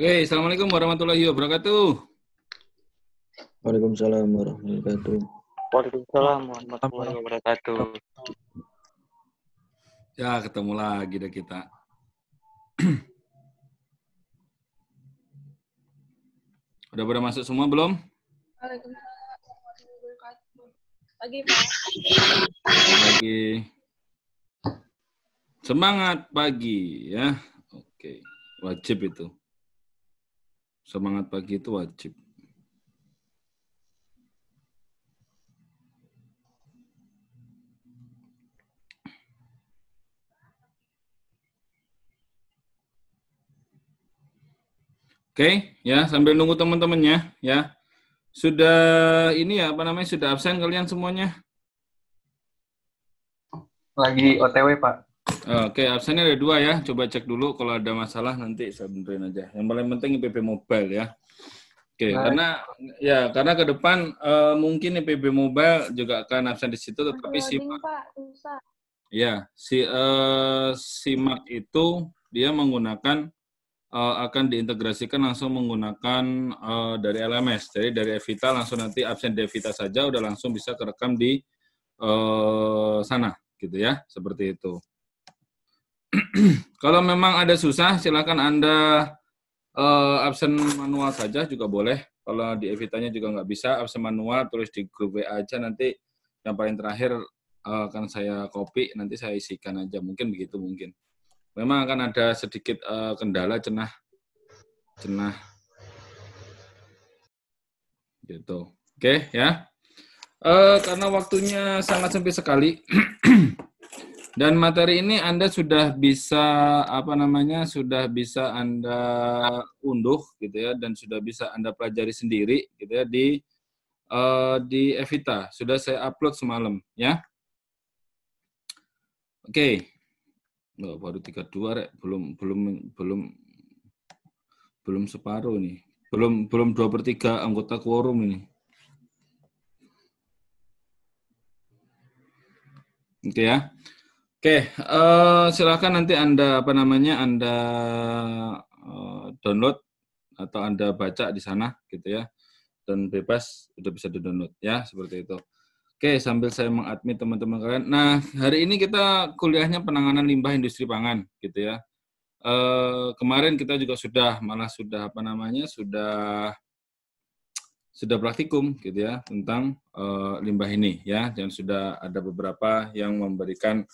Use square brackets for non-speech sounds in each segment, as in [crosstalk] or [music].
Hey, Assalamualaikum warahmatullahi wabarakatuh. Waalaikumsalam warahmatullahi wabarakatuh. Waalaikumsalam warahmatullahi wabarakatuh. Ya, ketemu lagi deh kita. [clears throat] Udah pada masuk semua belum? Waalaikumsalam warahmatullahi wabarakatuh. Pagi, Pak. Pagi. Semangat pagi ya. Oke, wajib itu. Semangat pagi itu wajib. Oke, okay, ya sambil nunggu teman-temannya, ya sudah ini ya apa namanya sudah absen kalian semuanya? Lagi OTW pak. Oke, okay, absennya ada dua ya. Coba cek dulu kalau ada masalah nanti saya benerin aja. Yang paling penting IPB Mobile ya. Oke, okay, nah. karena ya karena ke depan uh, mungkin IPB Mobile juga akan absen di situ, tetapi si ya si uh, eh, simak itu dia menggunakan uh, akan diintegrasikan langsung menggunakan uh, dari LMS. Jadi dari Evita langsung nanti absen di Evita saja udah langsung bisa terekam di uh, sana gitu ya, seperti itu. [clears throat] Kalau memang ada susah, silakan Anda uh, absen manual saja juga boleh. Kalau di Evitanya juga nggak bisa, absen manual terus di grup WA aja nanti yang paling terakhir uh, akan saya copy, nanti saya isikan aja. Mungkin begitu, mungkin. Memang akan ada sedikit uh, kendala cenah. Cenah. Gitu. Oke, okay, ya. Uh, karena waktunya sangat sempit sekali. [clears throat] Dan materi ini Anda sudah bisa apa namanya sudah bisa Anda unduh gitu ya dan sudah bisa Anda pelajari sendiri gitu ya di uh, di Evita. Sudah saya upload semalam ya. Oke. Okay. Oh, baru 32 rek, belum belum belum belum separuh nih. Belum belum 2/3 anggota quorum ini. Oke gitu okay, ya. Oke, uh, silakan nanti Anda apa namanya Anda uh, download atau Anda baca di sana gitu ya. Dan bebas udah bisa di-download ya, seperti itu. Oke, sambil saya mengadmit teman-teman kalian. Nah, hari ini kita kuliahnya penanganan limbah industri pangan gitu ya. Uh, kemarin kita juga sudah malah sudah apa namanya? sudah sudah praktikum gitu ya tentang uh, limbah ini ya dan sudah ada beberapa yang memberikan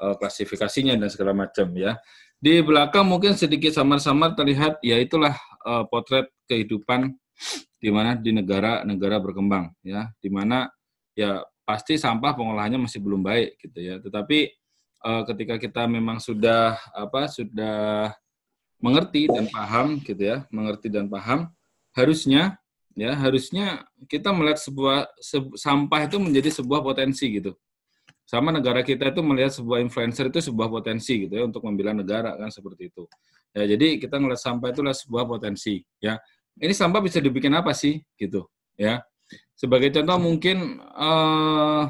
uh, klasifikasinya dan segala macam ya. Di belakang mungkin sedikit samar-samar terlihat ya itulah uh, potret kehidupan di mana di negara-negara berkembang ya, di mana ya pasti sampah pengolahannya masih belum baik gitu ya. Tetapi uh, ketika kita memang sudah apa sudah mengerti dan paham gitu ya, mengerti dan paham harusnya ya harusnya kita melihat sebuah se, sampah itu menjadi sebuah potensi gitu sama negara kita itu melihat sebuah influencer itu sebuah potensi gitu ya untuk membela negara kan seperti itu. Ya, jadi kita ngelihat sampah itu itulah sebuah potensi ya. Ini sampah bisa dibikin apa sih gitu ya. Sebagai contoh mungkin uh,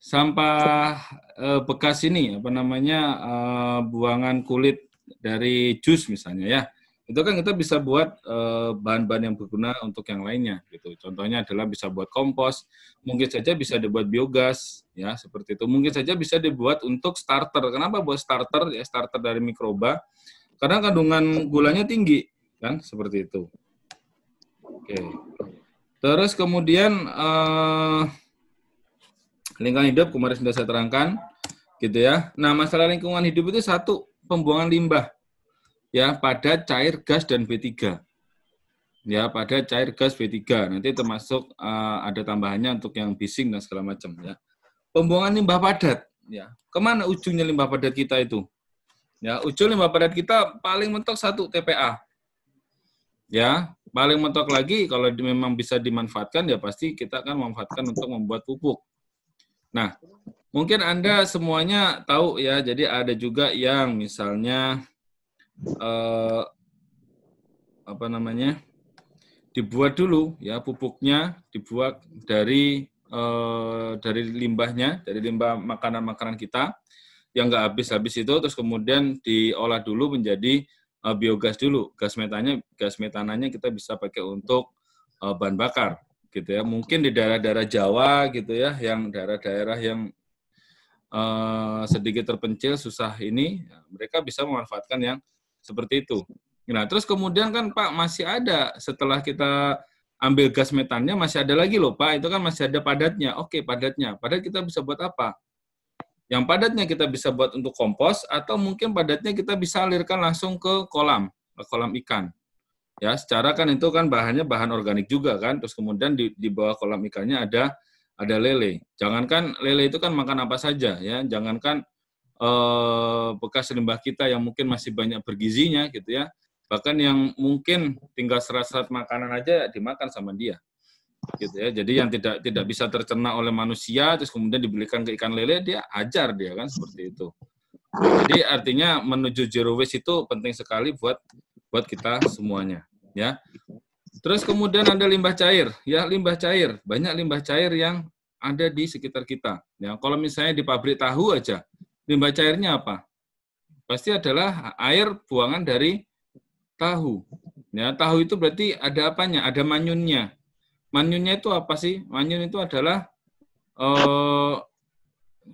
sampah uh, bekas ini apa namanya uh, buangan kulit dari jus misalnya ya itu kan kita bisa buat eh, bahan-bahan yang berguna untuk yang lainnya gitu. Contohnya adalah bisa buat kompos, mungkin saja bisa dibuat biogas ya seperti itu. Mungkin saja bisa dibuat untuk starter. Kenapa buat starter ya starter dari mikroba? Karena kandungan gulanya tinggi kan seperti itu. Oke. Terus kemudian uh, lingkungan hidup kemarin sudah saya terangkan gitu ya. Nah masalah lingkungan hidup itu satu pembuangan limbah ya pada cair gas dan B3. Ya, pada cair gas B3. Nanti termasuk uh, ada tambahannya untuk yang bising dan segala macam ya. Pembuangan limbah padat ya. Kemana ujungnya limbah padat kita itu? Ya, ujung limbah padat kita paling mentok satu TPA. Ya, paling mentok lagi kalau memang bisa dimanfaatkan ya pasti kita akan memanfaatkan untuk membuat pupuk. Nah, mungkin Anda semuanya tahu ya, jadi ada juga yang misalnya eh, apa namanya dibuat dulu ya pupuknya dibuat dari eh, dari limbahnya dari limbah makanan-makanan kita yang nggak habis-habis itu terus kemudian diolah dulu menjadi eh, biogas dulu gas metannya gas metananya kita bisa pakai untuk eh, bahan bakar gitu ya mungkin di daerah-daerah Jawa gitu ya yang daerah-daerah yang uh, sedikit terpencil susah ini ya, mereka bisa memanfaatkan yang seperti itu. Nah, terus kemudian kan Pak masih ada setelah kita ambil gas metannya masih ada lagi loh Pak, itu kan masih ada padatnya. Oke, padatnya. Padat kita bisa buat apa? Yang padatnya kita bisa buat untuk kompos atau mungkin padatnya kita bisa alirkan langsung ke kolam, ke kolam ikan. Ya, secara kan itu kan bahannya bahan organik juga kan. Terus kemudian di, di bawah kolam ikannya ada ada lele. Jangankan lele itu kan makan apa saja ya, jangankan Eh, bekas limbah kita yang mungkin masih banyak bergizinya gitu ya. Bahkan yang mungkin tinggal serat-serat makanan aja dimakan sama dia. Gitu ya. Jadi yang tidak tidak bisa tercerna oleh manusia terus kemudian dibelikan ke ikan lele dia ajar dia kan seperti itu. Jadi artinya menuju zero waste itu penting sekali buat buat kita semuanya ya. Terus kemudian ada limbah cair, ya limbah cair. Banyak limbah cair yang ada di sekitar kita. Ya, kalau misalnya di pabrik tahu aja, Limbah cairnya apa? Pasti adalah air buangan dari tahu. Ya, tahu itu berarti ada apanya? Ada manyunnya. Manyunnya itu apa sih? Manyun itu adalah eh,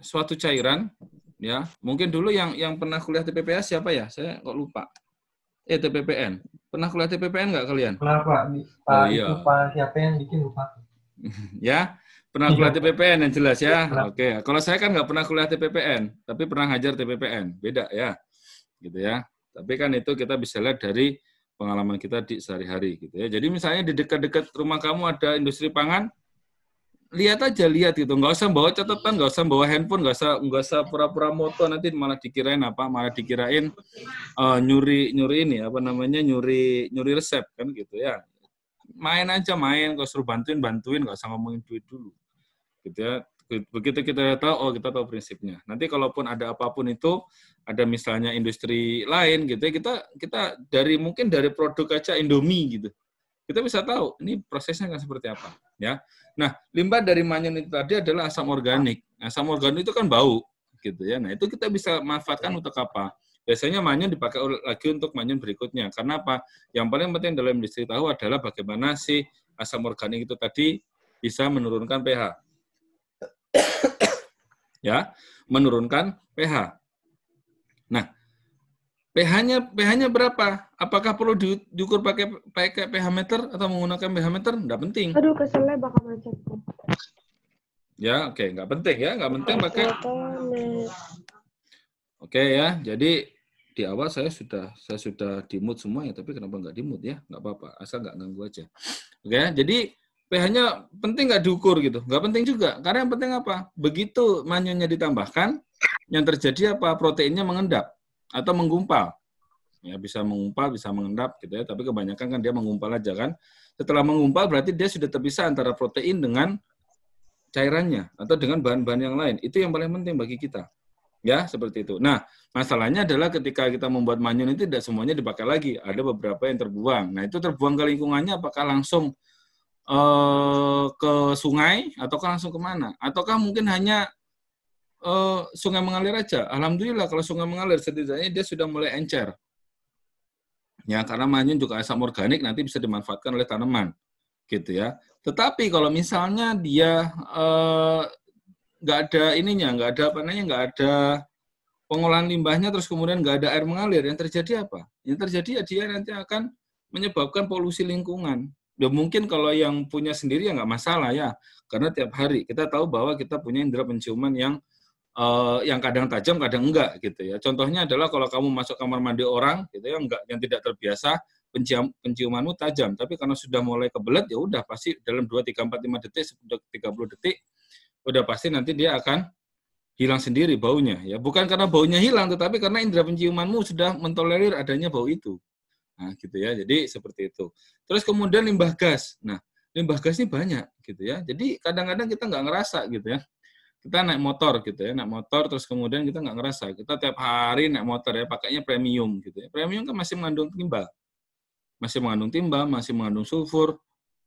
suatu cairan ya. Mungkin dulu yang yang pernah kuliah TPPS siapa ya? Saya kok lupa. Eh TPPN. Pernah kuliah TPPN nggak kalian? Pernah Pak. oh, iya. Pak siapa yang bikin lupa. [laughs] ya. Pernah kuliah iya. TPPN yang jelas ya. Iya. Oke, okay. kalau saya kan nggak pernah kuliah TPPN, tapi pernah hajar TPPN. Beda ya, gitu ya. Tapi kan itu kita bisa lihat dari pengalaman kita di sehari-hari gitu ya. Jadi misalnya di dekat-dekat rumah kamu ada industri pangan, lihat aja lihat gitu. Nggak usah bawa catatan, nggak usah bawa handphone, nggak usah nggak usah pura-pura moto nanti malah dikirain apa? Malah dikirain uh, nyuri nyuri ini apa namanya nyuri nyuri resep kan gitu ya. Main aja main, kok suruh bantuin bantuin, nggak usah ngomongin duit dulu gitu ya begitu kita tahu oh kita tahu prinsipnya nanti kalaupun ada apapun itu ada misalnya industri lain gitu ya kita kita dari mungkin dari produk kaca Indomie gitu kita bisa tahu ini prosesnya kan seperti apa ya nah limbah dari manyun itu tadi adalah asam organik asam organik itu kan bau gitu ya nah itu kita bisa manfaatkan untuk apa biasanya manyun dipakai lagi untuk manyun berikutnya karena apa yang paling penting dalam industri tahu adalah bagaimana si asam organik itu tadi bisa menurunkan pH ya, menurunkan pH. Nah, pH-nya pH-nya berapa? Apakah perlu diukur pakai pakai pH meter atau menggunakan pH meter? Enggak penting. Aduh, keselnya bakal macet. Ya, oke, okay. nggak penting ya, nggak penting pakai. Oke okay, ya, jadi di awal saya sudah saya sudah dimut semua ya, tapi kenapa nggak dimut ya? Nggak apa-apa, asal nggak ganggu aja. Oke, okay, jadi pH-nya penting nggak diukur gitu? Nggak penting juga. Karena yang penting apa? Begitu manyunya ditambahkan, yang terjadi apa? Proteinnya mengendap atau menggumpal. Ya, bisa mengumpal, bisa mengendap gitu ya. Tapi kebanyakan kan dia mengumpal aja kan. Setelah mengumpal berarti dia sudah terpisah antara protein dengan cairannya atau dengan bahan-bahan yang lain. Itu yang paling penting bagi kita. Ya, seperti itu. Nah, masalahnya adalah ketika kita membuat manyun itu tidak semuanya dipakai lagi. Ada beberapa yang terbuang. Nah, itu terbuang ke lingkungannya apakah langsung Eh, ke sungai ataukah langsung kemana? Ataukah mungkin hanya uh, sungai mengalir aja? Alhamdulillah kalau sungai mengalir setidaknya dia sudah mulai encer. Ya, karena manyun juga asam organik nanti bisa dimanfaatkan oleh tanaman. Gitu ya. Tetapi kalau misalnya dia eh, nggak uh, ada ininya, nggak ada apa namanya, nggak ada pengolahan limbahnya, terus kemudian nggak ada air mengalir, yang terjadi apa? Yang terjadi ya dia nanti akan menyebabkan polusi lingkungan ya mungkin kalau yang punya sendiri ya nggak masalah ya karena tiap hari kita tahu bahwa kita punya indera penciuman yang uh, yang kadang tajam kadang enggak gitu ya contohnya adalah kalau kamu masuk kamar mandi orang gitu ya enggak yang tidak terbiasa pencium, penciumanmu tajam tapi karena sudah mulai kebelet ya udah pasti dalam dua tiga empat lima detik sepuluh tiga puluh detik udah pasti nanti dia akan hilang sendiri baunya ya bukan karena baunya hilang tetapi karena indera penciumanmu sudah mentolerir adanya bau itu Nah, gitu ya. Jadi seperti itu. Terus kemudian limbah gas. Nah, limbah gas ini banyak gitu ya. Jadi kadang-kadang kita nggak ngerasa gitu ya. Kita naik motor gitu ya, naik motor terus kemudian kita nggak ngerasa. Kita tiap hari naik motor ya, pakainya premium gitu ya. Premium kan masih mengandung timbal Masih mengandung timbal masih mengandung sulfur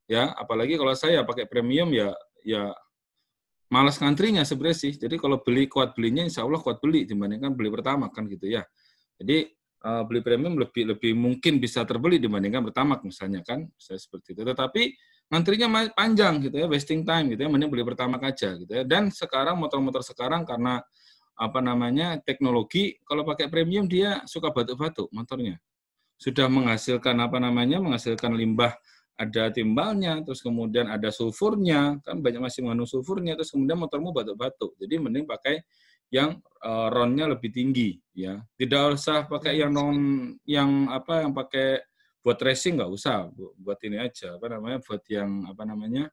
ya. Apalagi kalau saya pakai premium ya ya malas ngantrinya sebenarnya sih. Jadi kalau beli kuat belinya insya Allah kuat beli dibandingkan beli pertama kan gitu ya. Jadi uh, beli premium lebih lebih mungkin bisa terbeli dibandingkan pertamax misalnya kan saya seperti itu tetapi ngantrinya panjang gitu ya wasting time gitu ya mending beli pertamax aja gitu ya dan sekarang motor-motor sekarang karena apa namanya teknologi kalau pakai premium dia suka batuk-batuk motornya sudah menghasilkan apa namanya menghasilkan limbah ada timbalnya terus kemudian ada sulfurnya kan banyak masih mengandung sulfurnya terus kemudian motormu batuk-batuk jadi mending pakai yang uh, eh, ronnya lebih tinggi ya tidak usah pakai yang non yang apa yang pakai buat racing nggak usah buat ini aja apa namanya buat yang apa namanya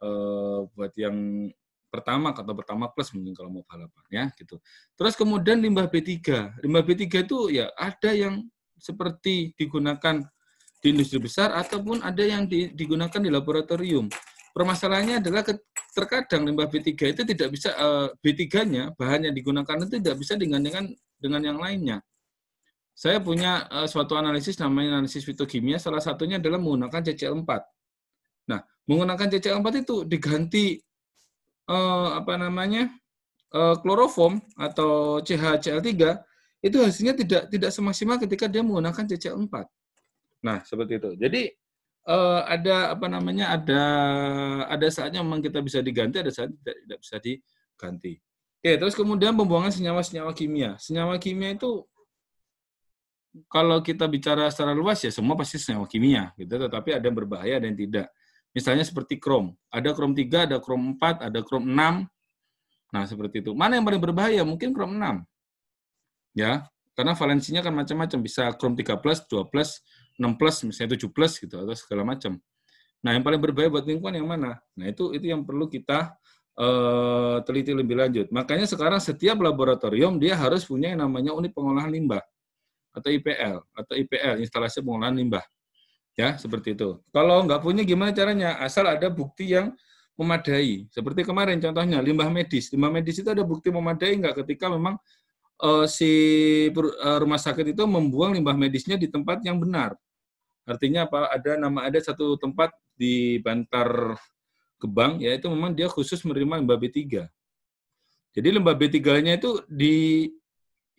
uh, buat yang pertama atau pertama plus mungkin kalau mau balapan ya gitu terus kemudian limbah B3 limbah B3 itu ya ada yang seperti digunakan di industri besar ataupun ada yang digunakan di laboratorium permasalahannya adalah terkadang limbah B3 itu tidak bisa eh, B3-nya bahan yang digunakan itu tidak bisa digandengkan dengan yang lainnya. Saya punya eh, suatu analisis namanya analisis fitokimia salah satunya adalah menggunakan CCL4. Nah, menggunakan CCL4 itu diganti eh, apa namanya? klorofom kloroform atau CHCl3 itu hasilnya tidak tidak semaksimal ketika dia menggunakan CCL4. Nah, seperti itu. Jadi uh, ada apa namanya ada ada saatnya memang kita bisa diganti, ada saat tidak, tidak bisa diganti. Oke, terus kemudian pembuangan senyawa-senyawa kimia. Senyawa kimia itu kalau kita bicara secara luas ya semua pasti senyawa kimia gitu, tetapi ada yang berbahaya dan tidak. Misalnya seperti krom, ada krom 3, ada krom 4, ada krom 6. Nah, seperti itu. Mana yang paling berbahaya? Mungkin krom 6. Ya, karena valensinya kan macam-macam, bisa krom 3 plus, 2 plus, 6 plus misalnya 7 plus gitu atau segala macam. Nah, yang paling berbahaya buat lingkungan yang mana? Nah, itu itu yang perlu kita uh, teliti lebih lanjut. Makanya sekarang setiap laboratorium dia harus punya yang namanya unit pengolahan limbah atau IPL atau IPL instalasi pengolahan limbah. Ya, seperti itu. Kalau nggak punya gimana caranya? Asal ada bukti yang memadai. Seperti kemarin contohnya limbah medis. Limbah medis itu ada bukti memadai nggak ketika memang uh, si eh, rumah sakit itu membuang limbah medisnya di tempat yang benar. Artinya apa? Ada nama ada satu tempat di Bantar Gebang, yaitu memang dia khusus menerima limbah B3. Jadi lembah B3-nya itu di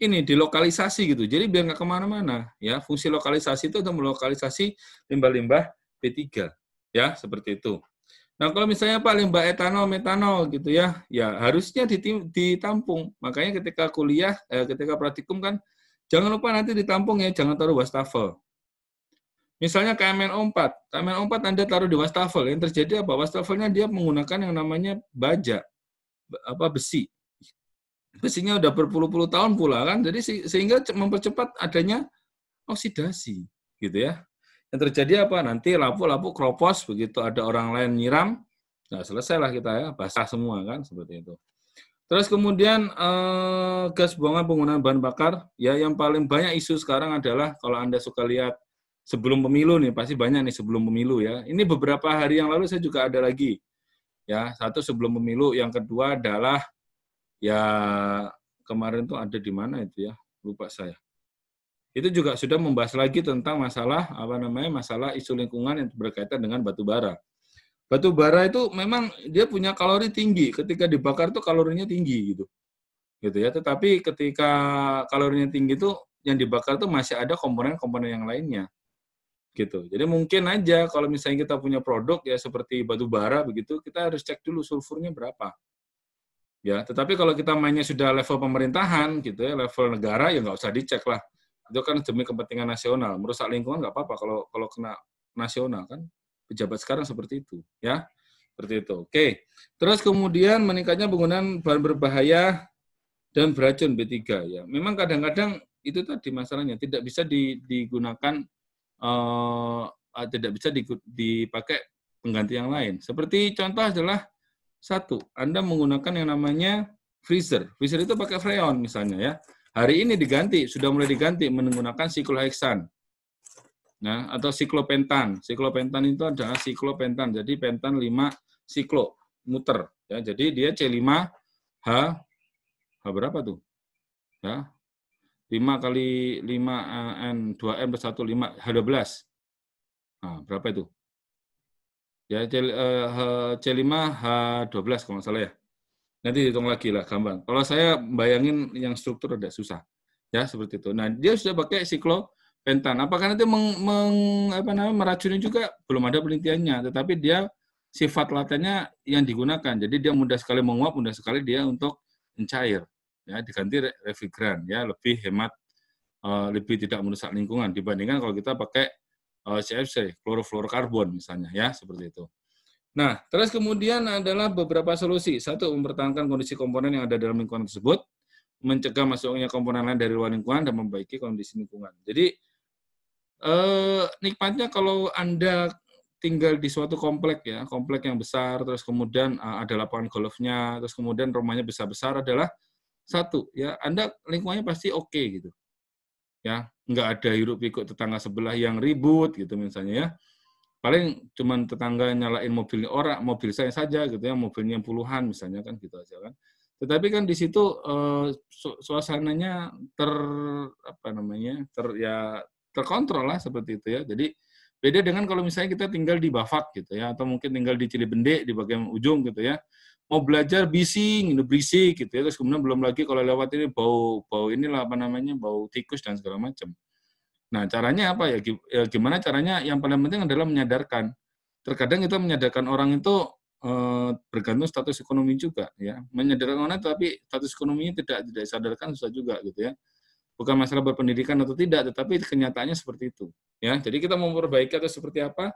ini dilokalisasi gitu. Jadi biar nggak kemana-mana ya. Fungsi lokalisasi itu untuk melokalisasi limbah-limbah B3 ya seperti itu. Nah kalau misalnya Pak limbah etanol, metanol gitu ya, ya harusnya ditampung. Makanya ketika kuliah, eh, ketika praktikum kan jangan lupa nanti ditampung ya, jangan taruh wastafel Misalnya KMN 4, KMN 4 Anda taruh di wastafel, yang terjadi apa? Wastafelnya dia menggunakan yang namanya baja, apa besi. Besinya udah berpuluh-puluh tahun pula kan, jadi sehingga mempercepat adanya oksidasi, gitu ya. Yang terjadi apa? Nanti lapuk-lapuk kropos begitu ada orang lain nyiram, nah selesailah kita ya, basah semua kan seperti itu. Terus kemudian eh, gas buangan penggunaan bahan bakar, ya yang paling banyak isu sekarang adalah kalau Anda suka lihat sebelum pemilu nih pasti banyak nih sebelum pemilu ya. Ini beberapa hari yang lalu saya juga ada lagi. Ya, satu sebelum pemilu, yang kedua adalah ya kemarin tuh ada di mana itu ya, lupa saya. Itu juga sudah membahas lagi tentang masalah apa namanya? masalah isu lingkungan yang berkaitan dengan batu bara. Batu bara itu memang dia punya kalori tinggi, ketika dibakar tuh kalorinya tinggi gitu. Gitu ya, tetapi ketika kalorinya tinggi tuh yang dibakar tuh masih ada komponen-komponen yang lainnya gitu. Jadi mungkin aja kalau misalnya kita punya produk ya seperti batu bara begitu, kita harus cek dulu sulfurnya berapa. Ya, tetapi kalau kita mainnya sudah level pemerintahan gitu ya, level negara ya nggak usah dicek lah. Itu kan demi kepentingan nasional. Merusak lingkungan nggak apa-apa kalau kalau kena nasional kan. Pejabat sekarang seperti itu, ya. Seperti itu. Oke. Terus kemudian meningkatnya penggunaan bahan berbahaya dan beracun B3 ya. Memang kadang-kadang itu tadi masalahnya tidak bisa digunakan uh, tidak bisa dipakai pengganti yang lain. Seperti contoh adalah satu, Anda menggunakan yang namanya freezer. Freezer itu pakai freon misalnya ya. Hari ini diganti, sudah mulai diganti menggunakan siklohexan, Nah, atau siklopentan. Siklopentan itu adalah siklopentan. Jadi pentan 5 siklo muter ya. Jadi dia C5 H H berapa tuh? Ya, 5 kali 5 eh, N, 2N plus 1, 5, H12. Nah, berapa itu? Ya, C, uh, C5, H12 kalau nggak salah ya. Nanti dihitung lagi lah, gampang. Kalau saya bayangin yang struktur ada susah. Ya, seperti itu. Nah, dia sudah pakai siklo pentan. Apakah nanti meng, meng, apa namanya, meracuni juga? Belum ada penelitiannya. Tetapi dia sifat latennya yang digunakan. Jadi dia mudah sekali menguap, mudah sekali dia untuk mencair ya diganti refrigeran ya lebih hemat eh, lebih tidak merusak lingkungan dibandingkan kalau kita pakai CFC eh, CFC klorofluorokarbon misalnya ya seperti itu. Nah, terus kemudian adalah beberapa solusi. Satu, mempertahankan kondisi komponen yang ada dalam lingkungan tersebut, mencegah masuknya komponen lain dari luar lingkungan, dan membaiki kondisi lingkungan. Jadi, eh, nikmatnya kalau Anda tinggal di suatu komplek ya, komplek yang besar, terus kemudian eh, ada lapangan golfnya, terus kemudian rumahnya besar-besar adalah satu ya Anda lingkungannya pasti oke okay, gitu. Ya, nggak ada hirup pikuk tetangga sebelah yang ribut gitu misalnya ya. Paling cuman tetangga nyalain mobil orang, mobil saya saja gitu ya, mobilnya puluhan misalnya kan gitu aja kan. Tetapi kan di situ eh, suasananya ter apa namanya? ter ya terkontrol lah seperti itu ya. Jadi beda dengan kalau misalnya kita tinggal di Bafat gitu ya atau mungkin tinggal di Cilebende di bagian ujung gitu ya mau belajar bising, ini berisik gitu ya. Terus kemudian belum lagi kalau lewat ini bau bau inilah apa namanya bau tikus dan segala macam. Nah caranya apa ya? ya gimana caranya? Yang paling penting adalah menyadarkan. Terkadang kita menyadarkan orang itu eh, bergantung status ekonomi juga ya. Menyadarkan orang tapi status ekonominya tidak tidak disadarkan susah juga gitu ya. Bukan masalah berpendidikan atau tidak, tetapi kenyataannya seperti itu. Ya, jadi kita mau memperbaiki atau seperti apa?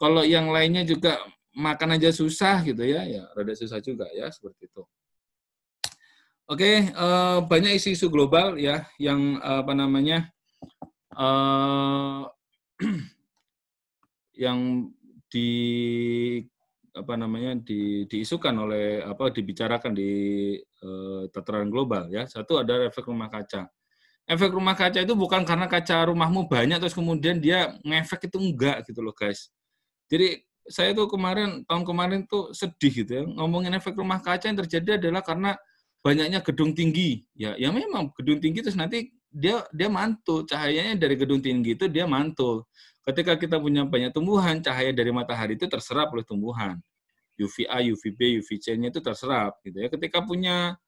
Kalau yang lainnya juga makan aja susah gitu ya, ya rada susah juga ya seperti itu. Oke, uh, banyak isu-isu global ya yang eh, apa namanya uh, [clears throat] yang di apa namanya di, diisukan oleh apa dibicarakan di uh, tataran global ya. Satu ada efek rumah kaca. Efek rumah kaca itu bukan karena kaca rumahmu banyak terus kemudian dia ngefek itu enggak gitu loh guys. Jadi saya tuh kemarin tahun kemarin tuh sedih gitu ya ngomongin efek rumah kaca yang terjadi adalah karena banyaknya gedung tinggi ya ya memang gedung tinggi terus nanti dia dia mantul cahayanya dari gedung tinggi itu dia mantul ketika kita punya banyak tumbuhan cahaya dari matahari itu terserap oleh tumbuhan UVA UVB UVC-nya itu terserap gitu ya ketika punya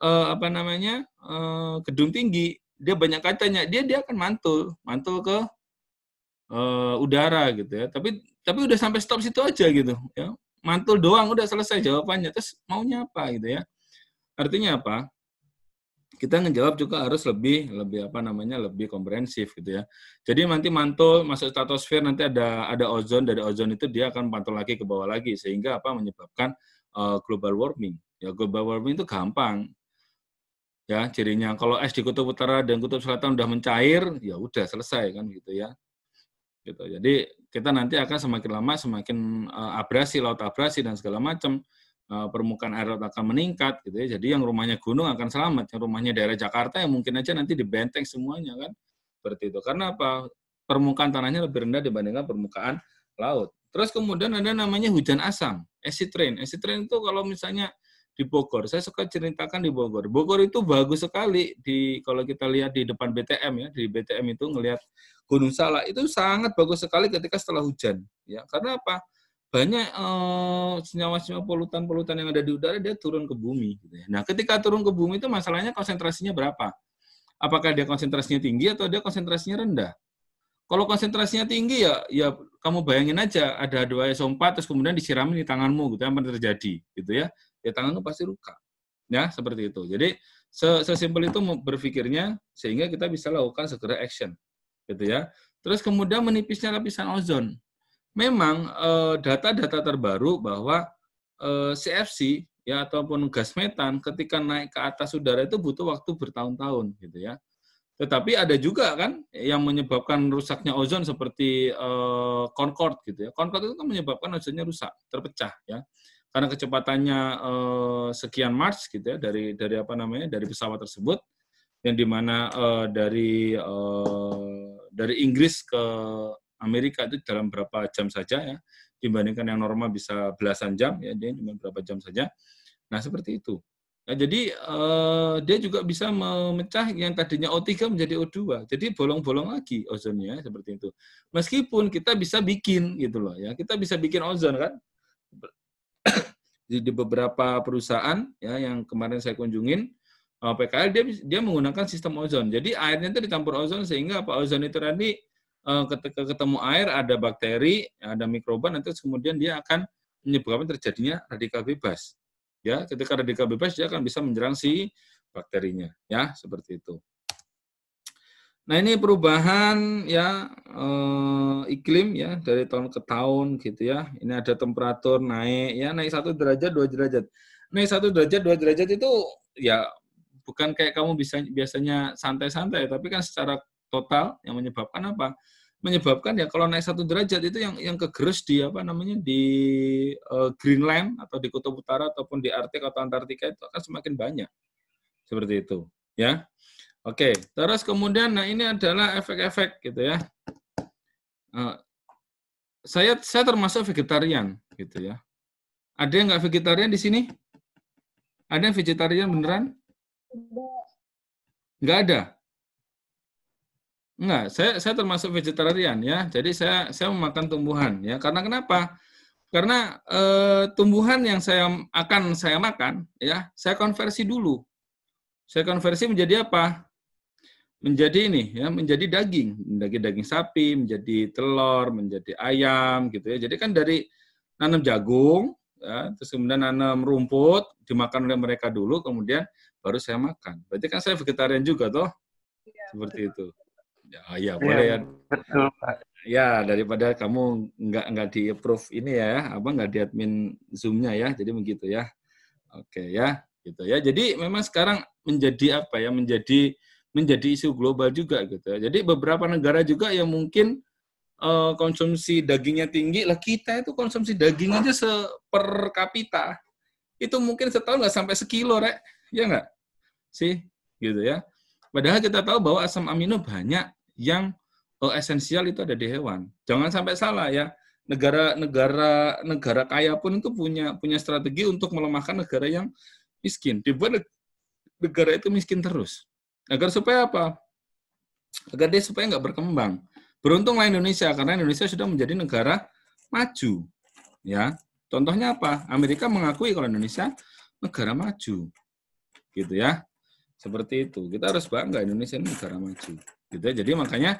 eh, apa namanya eh, gedung tinggi dia banyak kacanya dia dia akan mantul mantul ke eh, udara gitu ya tapi tapi udah sampai stop situ aja gitu ya mantul doang udah selesai jawabannya terus maunya apa gitu ya artinya apa kita ngejawab juga harus lebih lebih apa namanya lebih komprehensif gitu ya jadi nanti mantul masuk stratosfer nanti ada ada ozon dari ozon itu dia akan mantul lagi ke bawah lagi sehingga apa menyebabkan uh, global warming ya global warming itu gampang ya cirinya kalau es di kutub utara dan kutub selatan udah mencair ya udah selesai kan gitu ya gitu. Jadi kita nanti akan semakin lama semakin uh, abrasi laut abrasi dan segala macam uh, permukaan air laut akan meningkat gitu ya. Jadi yang rumahnya gunung akan selamat, yang rumahnya daerah Jakarta yang mungkin aja nanti dibenteng semuanya kan. Seperti itu. Karena apa? Permukaan tanahnya lebih rendah dibandingkan permukaan laut. Terus kemudian ada namanya hujan asam, acid rain. Acid rain itu kalau misalnya di Bogor. Saya suka ceritakan di Bogor. Bogor itu bagus sekali di kalau kita lihat di depan BTM ya, di BTM itu ngelihat Gunung Salak itu sangat bagus sekali ketika setelah hujan ya. Karena apa? Banyak eh, senyawa-senyawa eh, polutan-polutan yang ada di udara dia turun ke bumi gitu ya. Nah, ketika turun ke bumi itu masalahnya konsentrasinya berapa? Apakah dia konsentrasinya tinggi atau dia konsentrasinya rendah? Kalau konsentrasinya tinggi ya ya kamu bayangin aja ada dua 2 so terus kemudian disiramin di tanganmu gitu apa ya, terjadi gitu ya ya tangan lu pasti luka. Ya, seperti itu. Jadi sesimpel itu berpikirnya sehingga kita bisa lakukan segera action. Gitu ya. Terus kemudian menipisnya lapisan ozon. Memang eh, data-data terbaru bahwa CFC eh, ya ataupun gas metan ketika naik ke atas udara itu butuh waktu bertahun-tahun gitu ya. Tetapi ada juga kan yang menyebabkan rusaknya ozon seperti e, Concord gitu ya. Concord itu kan menyebabkan ozonnya rusak, terpecah ya karena kecepatannya uh, sekian mars gitu ya dari dari apa namanya dari pesawat tersebut yang dimana uh, eh, dari uh, dari Inggris ke Amerika itu dalam berapa jam saja ya dibandingkan yang normal bisa belasan jam ya dia cuma berapa jam saja nah seperti itu Nah, jadi uh, dia juga bisa memecah yang tadinya O3 menjadi O2. Jadi bolong-bolong lagi ozonnya seperti itu. Meskipun kita bisa bikin gitu loh ya, kita bisa bikin ozon kan di beberapa perusahaan ya yang kemarin saya kunjungin eh, PKL dia dia menggunakan sistem ozon. Jadi airnya itu dicampur ozon sehingga apa ozon itu nanti eh, ketika ketemu air ada bakteri, ada mikroba nanti kemudian dia akan menyebabkan terjadinya radikal bebas. Ya, ketika radikal bebas dia akan bisa menyerang si bakterinya, ya, seperti itu. Nah ini perubahan ya eh, iklim ya dari tahun ke tahun gitu ya. Ini ada temperatur naik ya naik satu derajat dua derajat. Naik satu derajat dua derajat itu ya bukan kayak kamu bisa biasanya santai-santai tapi kan secara total yang menyebabkan apa? Menyebabkan ya kalau naik satu derajat itu yang yang kegerus di apa namanya di eh, Greenland atau di Kutub Utara ataupun di Arktik atau Antartika itu akan semakin banyak seperti itu ya. Oke, terus kemudian nah ini adalah efek-efek gitu ya. Eh, saya saya termasuk vegetarian gitu ya. Ada yang nggak vegetarian di sini? Ada yang vegetarian beneran? Nggak ada. Nggak, saya saya termasuk vegetarian ya. Jadi saya saya memakan tumbuhan ya. Karena kenapa? Karena e, tumbuhan yang saya akan saya makan ya, saya konversi dulu. Saya konversi menjadi apa? menjadi ini ya menjadi daging menjadi daging sapi menjadi telur menjadi ayam gitu ya jadi kan dari nanam jagung ya, terus kemudian nanam rumput dimakan oleh mereka dulu kemudian baru saya makan berarti kan saya vegetarian juga toh ya, seperti betul. itu ya, ya iya, boleh ya, ya. betul ya daripada kamu nggak nggak di approve ini ya apa nggak di admin zoomnya ya jadi begitu ya oke ya gitu ya jadi memang sekarang menjadi apa ya menjadi menjadi isu global juga gitu. Ya. Jadi beberapa negara juga yang mungkin uh, konsumsi dagingnya tinggi, lah kita itu konsumsi daging aja seper kapita itu mungkin setahun nggak sampai sekilo rek, ya nggak sih gitu ya. Padahal kita tahu bahwa asam amino banyak yang uh, esensial itu ada di hewan. Jangan sampai salah ya. Negara-negara negara kaya pun itu punya punya strategi untuk melemahkan negara yang miskin. Dibuat negara itu miskin terus. Agar supaya apa? Agar dia supaya nggak berkembang. Beruntunglah Indonesia karena Indonesia sudah menjadi negara maju. Ya, contohnya apa? Amerika mengakui kalau Indonesia negara maju. Gitu ya. Seperti itu. Kita harus bangga Indonesia ini negara maju. Gitu ya. Jadi makanya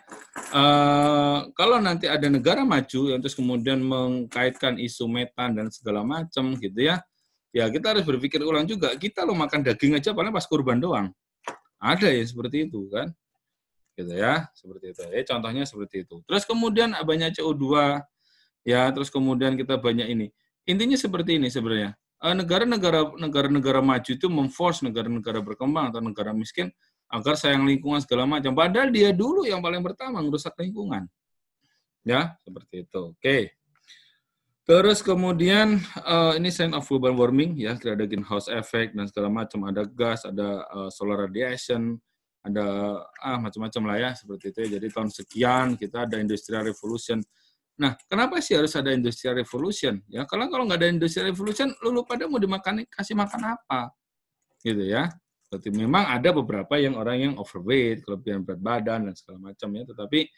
uh, kalau nanti ada negara maju yang terus kemudian mengkaitkan isu metan dan segala macam gitu ya ya kita harus berpikir ulang juga. Kita lo makan daging aja paling pas kurban doang. Ada ya seperti itu kan? Gitu ya, seperti itu. Ya, contohnya seperti itu. Terus kemudian banyak CO2 ya, terus kemudian kita banyak ini. Intinya seperti ini sebenarnya. Eh, negara-negara negara-negara maju itu memforce negara-negara berkembang atau negara miskin agar sayang lingkungan segala macam. Padahal dia dulu yang paling pertama merusak lingkungan. Ya, seperti itu. Oke. Okay. Terus kemudian uh, ini sign of global warming ya, tidak ada greenhouse effect dan segala macam, ada gas, ada uh, solar radiation, ada ah macam-macam lah ya seperti itu. Ya. Jadi tahun sekian kita ada industrial revolution. Nah, kenapa sih harus ada industrial revolution? Ya, kalau kalau nggak ada industrial revolution, lu, pada mau dimakan kasih makan apa? Gitu ya. Berarti memang ada beberapa yang orang yang overweight, kelebihan berat badan dan segala macam ya, tetapi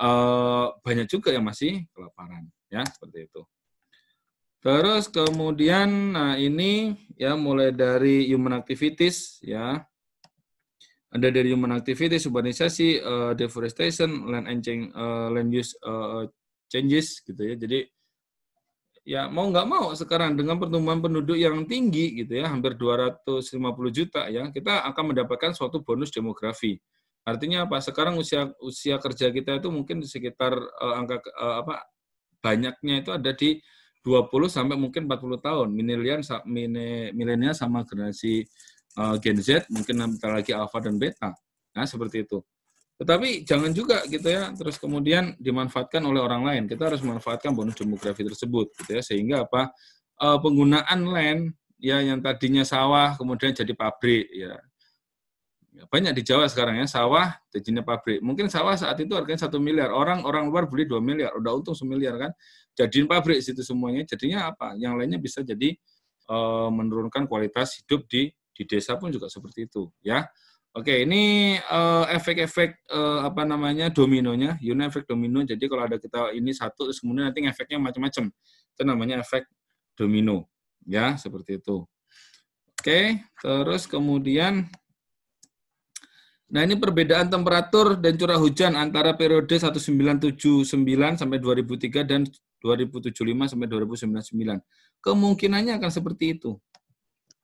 uh, banyak juga yang masih kelaparan ya seperti itu. Terus kemudian nah ini ya mulai dari human activities ya. Ada dari human activities, urbanisasi, uh, deforestation, land and change, uh, land use uh, changes gitu ya. Jadi ya mau nggak mau sekarang dengan pertumbuhan penduduk yang tinggi gitu ya hampir 250 juta ya kita akan mendapatkan suatu bonus demografi artinya apa sekarang usia usia kerja kita itu mungkin sekitar uh, angka uh, apa banyaknya itu ada di 20 sampai mungkin 40 tahun. Milenial milenial sama generasi uh, Gen Z mungkin nanti lagi Alpha dan beta. Nah, seperti itu. Tetapi jangan juga gitu ya, terus kemudian dimanfaatkan oleh orang lain. Kita harus memanfaatkan bonus demografi tersebut gitu ya sehingga apa? e, penggunaan land ya yang tadinya sawah kemudian jadi pabrik ya. Banyak di Jawa sekarang ya, sawah jadinya pabrik. Mungkin sawah saat itu harganya satu miliar, orang orang luar beli 2 miliar, udah untung semiliar kan jadiin pabrik situ semuanya. Jadinya apa? Yang lainnya bisa jadi e, menurunkan kualitas hidup di di desa pun juga seperti itu, ya. Oke, ini eh, efek-efek uh, apa namanya dominonya, Yuna efek domino. Jadi kalau ada kita ini satu, terus kemudian nanti efeknya macam-macam. Itu namanya efek domino, ya seperti itu. Oke, terus kemudian Nah, ini perbedaan temperatur dan curah hujan antara periode 1979 sampai 2003 dan 2075 sampai 2099. Kemungkinannya akan seperti itu.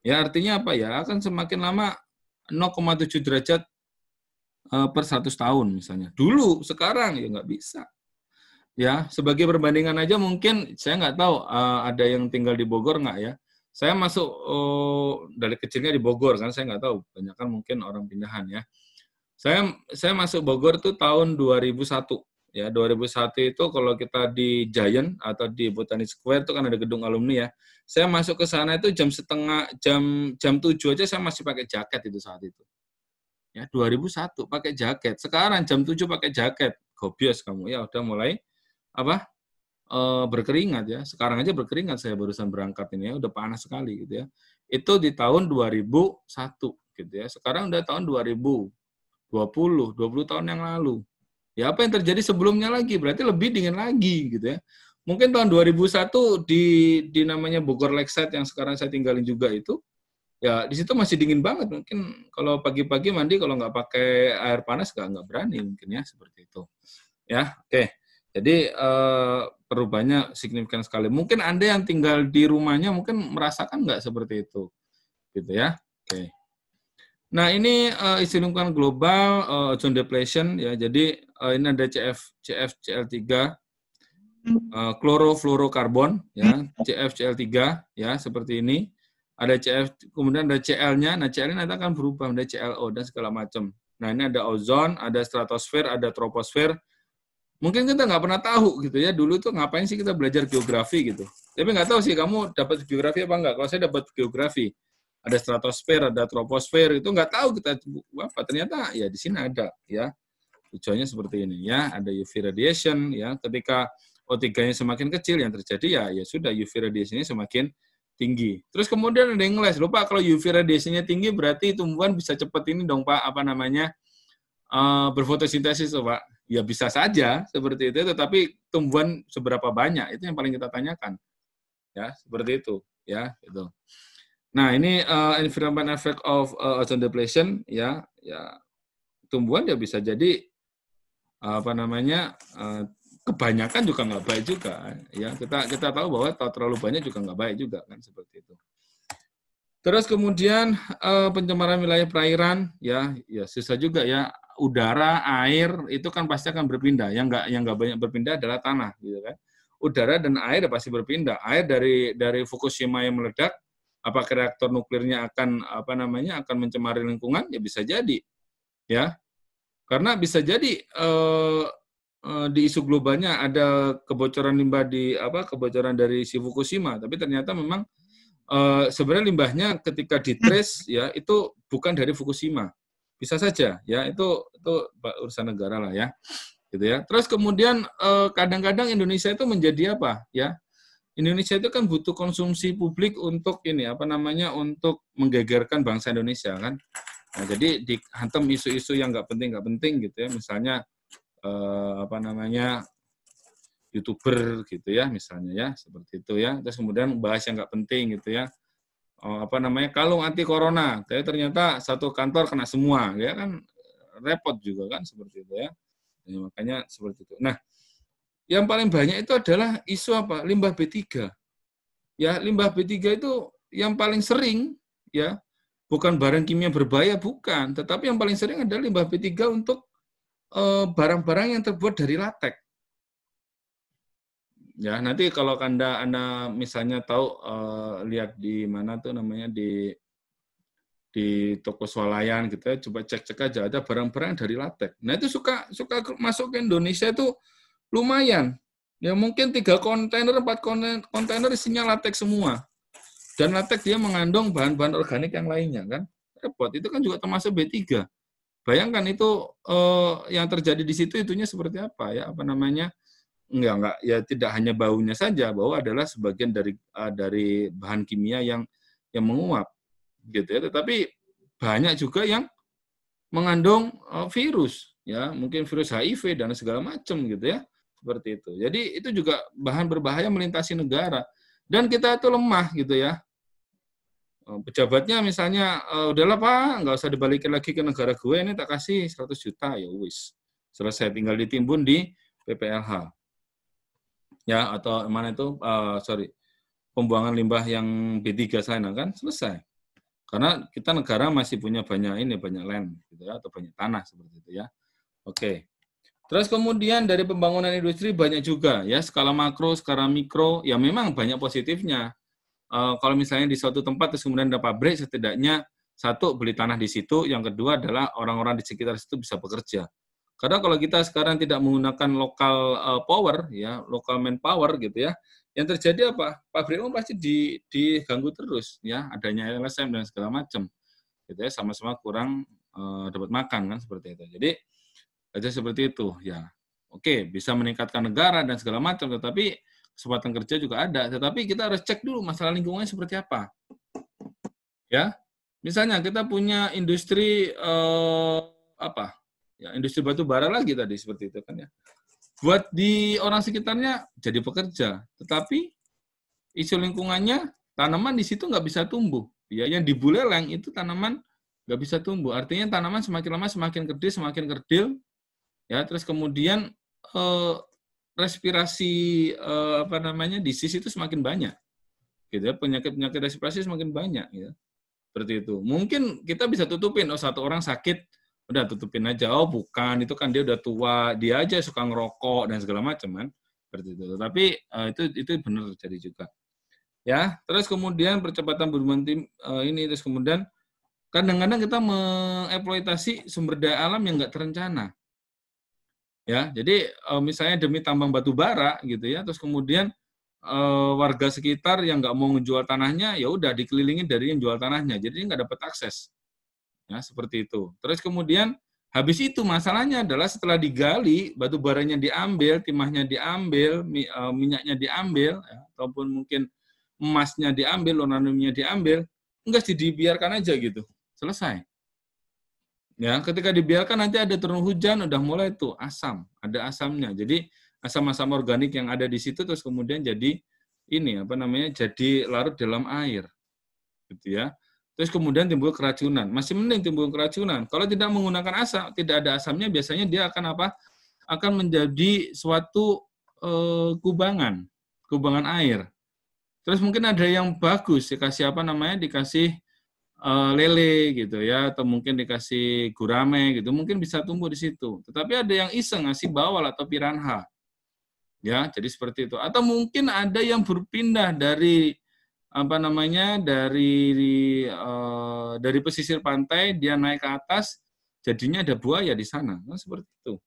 Ya, artinya apa ya? Akan semakin lama 0,7 derajat eh, per 100 tahun misalnya. Dulu, sekarang ya nggak bisa. Ya, sebagai perbandingan aja mungkin saya nggak tahu eh, ada yang tinggal di Bogor nggak ya saya masuk oh, dari kecilnya di Bogor kan saya nggak tahu banyak kan mungkin orang pindahan ya saya saya masuk Bogor tuh tahun 2001. Ya, 2001 itu kalau kita di Giant atau di Botanic Square itu kan ada gedung alumni ya. Saya masuk ke sana itu jam setengah jam jam 7 aja saya masih pakai jaket itu saat itu. Ya, 2001 pakai jaket. Sekarang jam 7 pakai jaket. Gobios kamu. Ya udah mulai apa? E, berkeringat ya. Sekarang aja berkeringat saya barusan berangkat ini ya, udah panas sekali gitu ya. Itu di tahun 2001 gitu ya. Sekarang udah tahun 2000 20, 20 tahun yang lalu. Ya apa yang terjadi sebelumnya lagi? Berarti lebih dingin lagi gitu ya. Mungkin tahun 2001 di di namanya Bogor Lakeside yang sekarang saya tinggalin juga itu ya di situ masih dingin banget mungkin kalau pagi-pagi mandi kalau nggak pakai air panas nggak nggak berani mungkin ya seperti itu ya oke okay. jadi uh, eh, perubahannya signifikan sekali mungkin anda yang tinggal di rumahnya mungkin merasakan nggak seperti itu gitu ya oke okay. Nah, ini uh, isi lingkungan global uh, ozone depletion ya. Jadi uh, ini ada CF CF CL3 uh, hmm. klorofluorokarbon ya, CF CL3 ya seperti ini. Ada CF kemudian ada CL-nya. Nah, CL ini nanti akan berubah menjadi CLO dan segala macam. Nah, ini ada ozon, ada stratosfer, ada troposfer. Mungkin kita nggak pernah tahu gitu ya. Dulu tuh ngapain sih kita belajar geografi gitu. Tapi nggak tahu sih kamu dapat geografi apa nggak. Kalau saya dapat geografi ada stratosfer, ada troposfer, itu nggak tahu kita apa. Ternyata ya di sini ada ya. Hijaunya seperti ini ya, ada UV radiation ya. Ketika O3-nya semakin kecil yang terjadi ya ya sudah UV radiation-nya semakin tinggi. Terus kemudian ada yang ngeles, lupa kalau UV radiation-nya tinggi berarti tumbuhan bisa cepat ini dong Pak, apa namanya, uh, berfotosintesis Pak. Ya bisa saja seperti itu, tetapi tumbuhan seberapa banyak, itu yang paling kita tanyakan. Ya, seperti itu. Ya, itu. Nah, ini uh, environment effect of uh, ozone depletion ya, ya tumbuhan ya bisa jadi uh, apa namanya uh, kebanyakan juga nggak baik juga ya. Kita kita tahu bahwa terlalu banyak juga nggak baik juga kan seperti itu. Terus kemudian uh, pencemaran wilayah perairan ya, ya susah juga ya. Udara, air itu kan pasti akan berpindah. Yang nggak yang nggak banyak berpindah adalah tanah gitu kan. Udara dan air pasti berpindah. Air dari dari Fukushima yang meledak apakah reaktor nuklirnya akan apa namanya akan mencemari lingkungan ya bisa jadi ya karena bisa jadi eh, eh, di isu globalnya ada kebocoran limbah di apa kebocoran dari si Fukushima tapi ternyata memang eh, sebenarnya limbahnya ketika di ditrace hmm. ya itu bukan dari Fukushima bisa saja ya itu itu urusan negara lah ya gitu ya terus kemudian eh, kadang-kadang Indonesia itu menjadi apa ya Indonesia itu kan butuh konsumsi publik untuk ini apa namanya untuk menggegerkan bangsa Indonesia kan. Nah, jadi dihantam isu-isu yang nggak penting nggak penting gitu ya, misalnya eh, apa namanya youtuber gitu ya misalnya ya seperti itu ya terus kemudian bahas yang nggak penting gitu ya oh, apa namanya kalung anti corona tapi ternyata satu kantor kena semua ya kan repot juga kan seperti itu ya Jadi ya, makanya seperti itu nah yang paling banyak itu adalah isu apa? Limbah B3. Ya, limbah B3 itu yang paling sering ya, bukan barang kimia berbahaya bukan, tetapi yang paling sering adalah limbah B3 untuk eh, barang-barang yang terbuat dari latek. Ya, nanti kalau Anda Anda misalnya tahu e, lihat di mana tuh namanya di di toko swalayan gitu ya, coba cek-cek aja ada barang-barang dari latek. Nah, itu suka suka masuk ke Indonesia itu lumayan. Ya mungkin tiga kontainer, empat kontainer isinya latex semua. Dan latex dia mengandung bahan-bahan organik yang lainnya kan. Repot, itu kan juga termasuk B3. Bayangkan itu eh, yang terjadi di situ itunya seperti apa ya, apa namanya? Enggak, enggak, ya tidak hanya baunya saja, bau adalah sebagian dari eh, dari bahan kimia yang yang menguap gitu ya. Tetapi banyak juga yang mengandung eh, virus ya mungkin virus HIV dan segala macam gitu ya seperti itu. Jadi itu juga bahan berbahaya melintasi negara. Dan kita itu lemah gitu ya. Eh, pejabatnya misalnya, e, udahlah Pak, nggak usah dibalikin lagi ke negara gue, ini tak kasih 100 juta, ya wis. Selesai, tinggal ditimbun di PPLH. Ya, atau mana itu, uh, sorry, pembuangan limbah yang B3 sana kan, selesai karena kita negara masih punya banyak ini banyak land gitu ya atau banyak tanah seperti itu ya oke Terus kemudian dari pembangunan industri banyak juga ya skala makro, skala mikro, ya memang banyak positifnya. E, kalau misalnya di suatu tempat terus kemudian ada pabrik, setidaknya satu beli tanah di situ, yang kedua adalah orang-orang di sekitar situ bisa bekerja. Karena kalau kita sekarang tidak menggunakan lokal eh, power, ya, lokal manpower gitu ya, yang terjadi apa? Pabrik pasti di, diganggu terus, ya, adanya LSM dan segala macam, gitu ya, sama-sama kurang e, dapat makan kan seperti itu. Jadi aja seperti itu ya. Oke, bisa meningkatkan negara dan segala macam, tetapi kesempatan kerja juga ada. Tetapi kita harus cek dulu masalah lingkungannya seperti apa. Ya, misalnya kita punya industri eh, apa? Ya, industri batu bara lagi tadi seperti itu kan ya. Buat di orang sekitarnya jadi pekerja, tetapi isu lingkungannya tanaman di situ nggak bisa tumbuh. Ya, yang di itu tanaman nggak bisa tumbuh. Artinya tanaman semakin lama semakin kerdil, semakin kerdil, ya terus kemudian eh, respirasi eh, apa namanya disease itu semakin banyak gitu ya penyakit penyakit respirasi semakin banyak ya seperti itu mungkin kita bisa tutupin oh satu orang sakit udah tutupin aja oh bukan itu kan dia udah tua dia aja suka ngerokok dan segala macam kan seperti itu tapi eh, itu itu benar terjadi juga ya terus kemudian percepatan perubahan tim eh, ini terus kemudian kadang-kadang kita mengeksploitasi sumber daya alam yang nggak terencana ya jadi eh, misalnya demi tambang batu bara gitu ya terus kemudian eh, warga sekitar yang nggak mau menjual tanahnya ya udah dikelilingin dari yang jual tanahnya jadi nggak dapat akses ya seperti itu terus kemudian habis itu masalahnya adalah setelah digali batu baranya diambil timahnya diambil eh, minyaknya diambil ya, ataupun mungkin emasnya diambil uraniumnya diambil enggak sih dibiarkan aja gitu selesai Ya, ketika dibiarkan nanti ada turun hujan udah mulai tuh asam, ada asamnya. Jadi asam-asam organik yang ada di situ terus kemudian jadi ini apa namanya? jadi larut dalam air. Gitu ya. Terus kemudian timbul keracunan. Masih mending timbul keracunan. Kalau tidak menggunakan asam, tidak ada asamnya biasanya dia akan apa? akan menjadi suatu e, kubangan, kubangan air. Terus mungkin ada yang bagus dikasih apa namanya? dikasih Eh, lele gitu ya atau mungkin dikasih gurame gitu mungkin bisa tumbuh di situ tetapi ada yang iseng ngasih bawal atau piranha ya jadi seperti itu atau mungkin ada yang berpindah dari apa namanya dari uh, dari pesisir pantai dia naik ke atas jadinya ada buaya di sana nah, seperti itu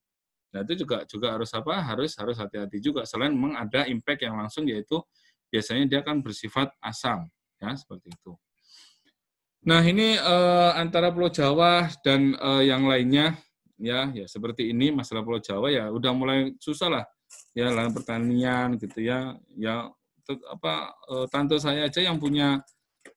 nah itu juga juga harus apa harus harus hati-hati juga selain memang ada impact yang langsung yaitu biasanya dia akan bersifat asam ya seperti itu Nah, ini eh, antara Pulau Jawa dan eh, yang lainnya ya, ya seperti ini masalah Pulau Jawa ya udah mulai susah lah ya lahan pertanian gitu ya. Ya apa eh, tante saya aja yang punya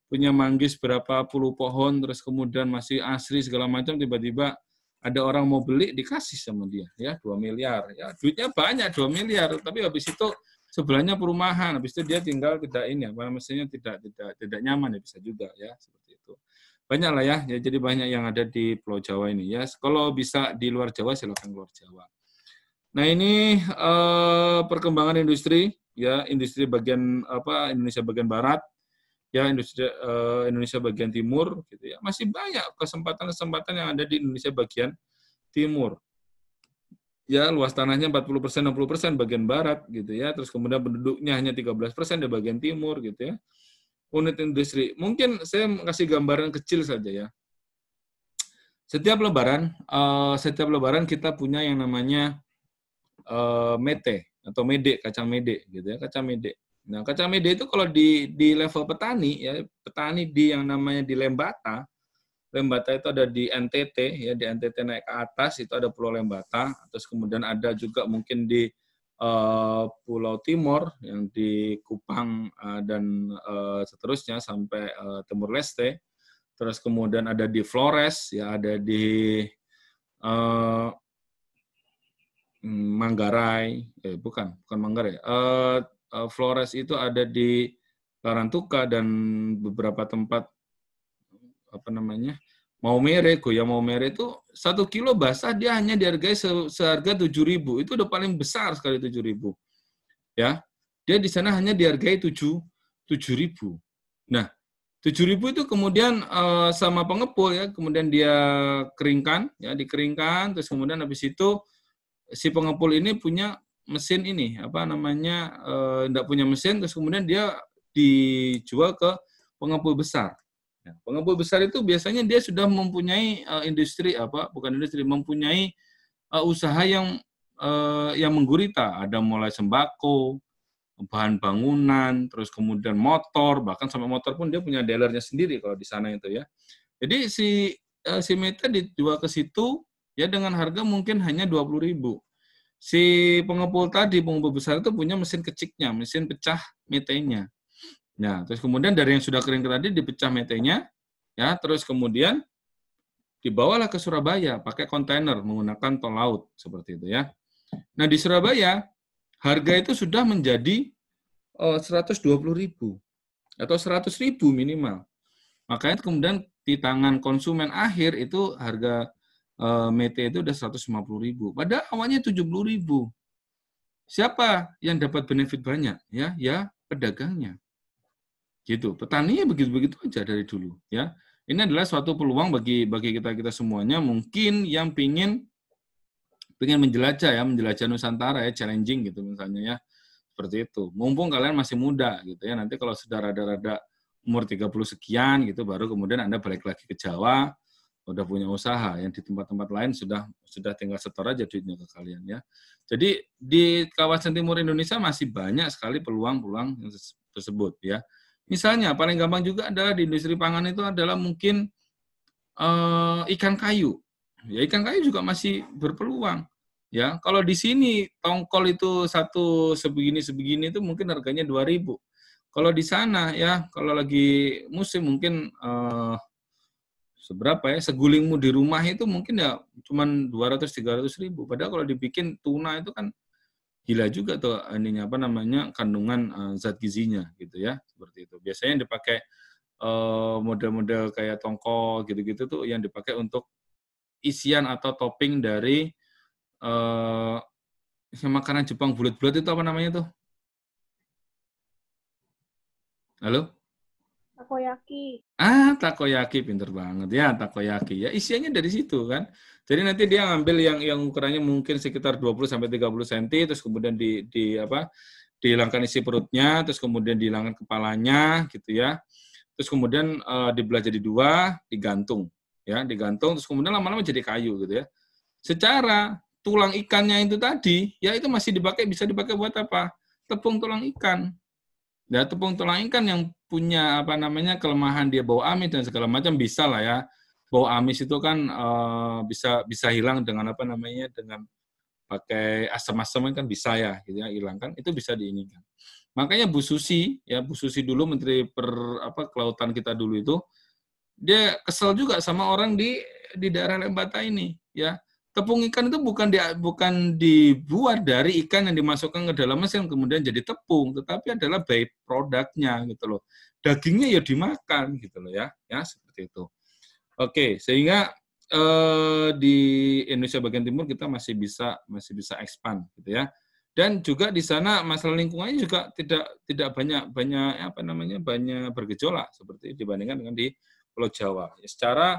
punya manggis berapa puluh pohon terus kemudian masih asri segala macam tiba-tiba ada orang mau beli dikasih sama dia ya dua miliar ya duitnya banyak dua miliar tapi habis itu sebelahnya perumahan habis itu dia tinggal tidak ini apa ya, maksudnya tidak tidak tidak nyaman ya bisa juga ya seperti banyak lah ya, ya jadi banyak yang ada di Pulau Jawa ini ya. Kalau bisa di luar Jawa silakan luar Jawa. Nah ini uh, perkembangan industri ya industri bagian apa Indonesia bagian barat ya industri uh, Indonesia bagian timur gitu ya masih banyak kesempatan-kesempatan yang ada di Indonesia bagian timur ya luas tanahnya 40 persen 60 persen bagian barat gitu ya terus kemudian penduduknya hanya 13 persen di bagian timur gitu ya unit industri. Mungkin saya kasih gambaran kecil saja ya. Setiap lebaran, eh, setiap lebaran kita punya yang namanya eh, mete atau mede, kacang mede gitu ya, kacang mede. Nah, kacang mede itu kalau di di level petani ya, petani di yang namanya di Lembata, Lembata itu ada di NTT ya, di NTT naik ke atas itu ada Pulau Lembata, terus kemudian ada juga mungkin di Eh, Pulau Timur yang di Kupang eh, dan eh, seterusnya sampai Timur Leste. Terus kemudian ada di Flores, ya ada di hmm, Manggarai, eh bukan, bukan Manggarai. Flores itu ada di Larantuka dan beberapa tempat apa namanya? mau mere, mau mere itu satu kilo basah dia hanya dihargai se seharga tujuh ribu. Itu udah paling besar sekali tujuh ribu. Ya, dia di sana hanya dihargai tujuh tujuh ribu. Nah, tujuh ribu itu kemudian uh, sama pengepul ya, kemudian dia keringkan, ya dikeringkan, terus kemudian habis itu si pengepul ini punya mesin ini apa namanya tidak eh, uh, punya mesin terus kemudian dia dijual ke pengepul besar Ya. Pengepul besar itu biasanya dia sudah mempunyai uh, industri apa? Bukan industri, mempunyai uh, usaha yang uh, yang menggurita. Ada mulai sembako, bahan bangunan, terus kemudian motor, bahkan sampai motor pun dia punya dealernya sendiri kalau di sana itu ya. Jadi si uh, si Meta dijual ke situ ya dengan harga mungkin hanya dua puluh ribu. Si pengepul tadi, pengepul besar itu punya mesin keciknya, mesin pecah metenya. Nah, terus kemudian dari yang sudah kering tadi dipecah metenya, ya, terus kemudian dibawalah ke Surabaya pakai kontainer menggunakan tol laut seperti itu ya. Nah, di Surabaya harga itu sudah menjadi oh, eh, 120.000 atau 100.000 minimal. Makanya kemudian di tangan konsumen akhir itu harga eh, mete itu udah 150.000. Padahal awalnya 70.000. Siapa yang dapat benefit banyak? Ya, ya pedagangnya. Gitu. petani ya begitu-begitu aja dari dulu, ya. Ini adalah suatu peluang bagi bagi kita kita semuanya mungkin yang pingin pingin menjelajah ya, menjelajah Nusantara ya, challenging gitu misalnya ya. Seperti itu. Mumpung kalian masih muda gitu ya. Nanti kalau sudah rada-rada umur 30 sekian gitu baru kemudian Anda balik lagi ke Jawa, udah punya usaha yang di tempat-tempat lain sudah sudah tinggal setor aja duitnya ke kalian ya. Jadi di kawasan timur Indonesia masih banyak sekali peluang-peluang tersebut ya. Misalnya paling gampang juga adalah di industri pangan itu adalah mungkin eh, ikan kayu. Ya ikan kayu juga masih berpeluang. Ya, kalau di sini tongkol itu satu sebegini sebegini itu mungkin harganya dua ribu, Kalau di sana ya, kalau lagi musim mungkin eh, seberapa ya segulingmu di rumah itu mungkin ya cuma cuman 200 300 ribu. Padahal kalau dibikin tuna itu kan gila juga tuh ini apa namanya kandungan uh, zat gizinya gitu ya seperti itu biasanya yang dipakai uh, model-model kayak tongkol gitu-gitu tuh yang dipakai untuk isian atau topping dari uh, makanan Jepang bulat-bulat itu apa namanya tuh halo takoyaki Ah, takoyaki pinter banget ya takoyaki. Ya isiannya dari situ kan. Jadi nanti dia ngambil yang yang ukurannya mungkin sekitar 20 sampai 30 cm terus kemudian di di apa? dihilangkan isi perutnya, terus kemudian dihilangkan kepalanya gitu ya. Terus kemudian e, dibelah jadi dua, digantung ya, digantung terus kemudian lama-lama jadi kayu gitu ya. Secara tulang ikannya itu tadi, ya itu masih dipakai bisa dipakai buat apa? Tepung tulang ikan Ya tepung tulang ikan yang punya apa namanya kelemahan dia bau amis dan segala macam bisa lah ya. Bau amis itu kan e, bisa bisa hilang dengan apa namanya dengan pakai asam-asam kan bisa ya gitu ya hilangkan itu bisa diinginkan Makanya Bu Susi ya Bu Susi dulu menteri per apa kelautan kita dulu itu dia kesel juga sama orang di di daerah Lembata ini ya tepung ikan itu bukan di, bukan dibuat dari ikan yang dimasukkan ke dalam mesin kemudian jadi tepung, tetapi adalah by produknya gitu loh. Dagingnya ya dimakan gitu loh ya, ya seperti itu. Oke, sehingga eh, di Indonesia bagian timur kita masih bisa masih bisa expand gitu ya. Dan juga di sana masalah lingkungannya juga tidak tidak banyak banyak ya apa namanya banyak bergejolak seperti dibandingkan dengan di Pulau Jawa. Secara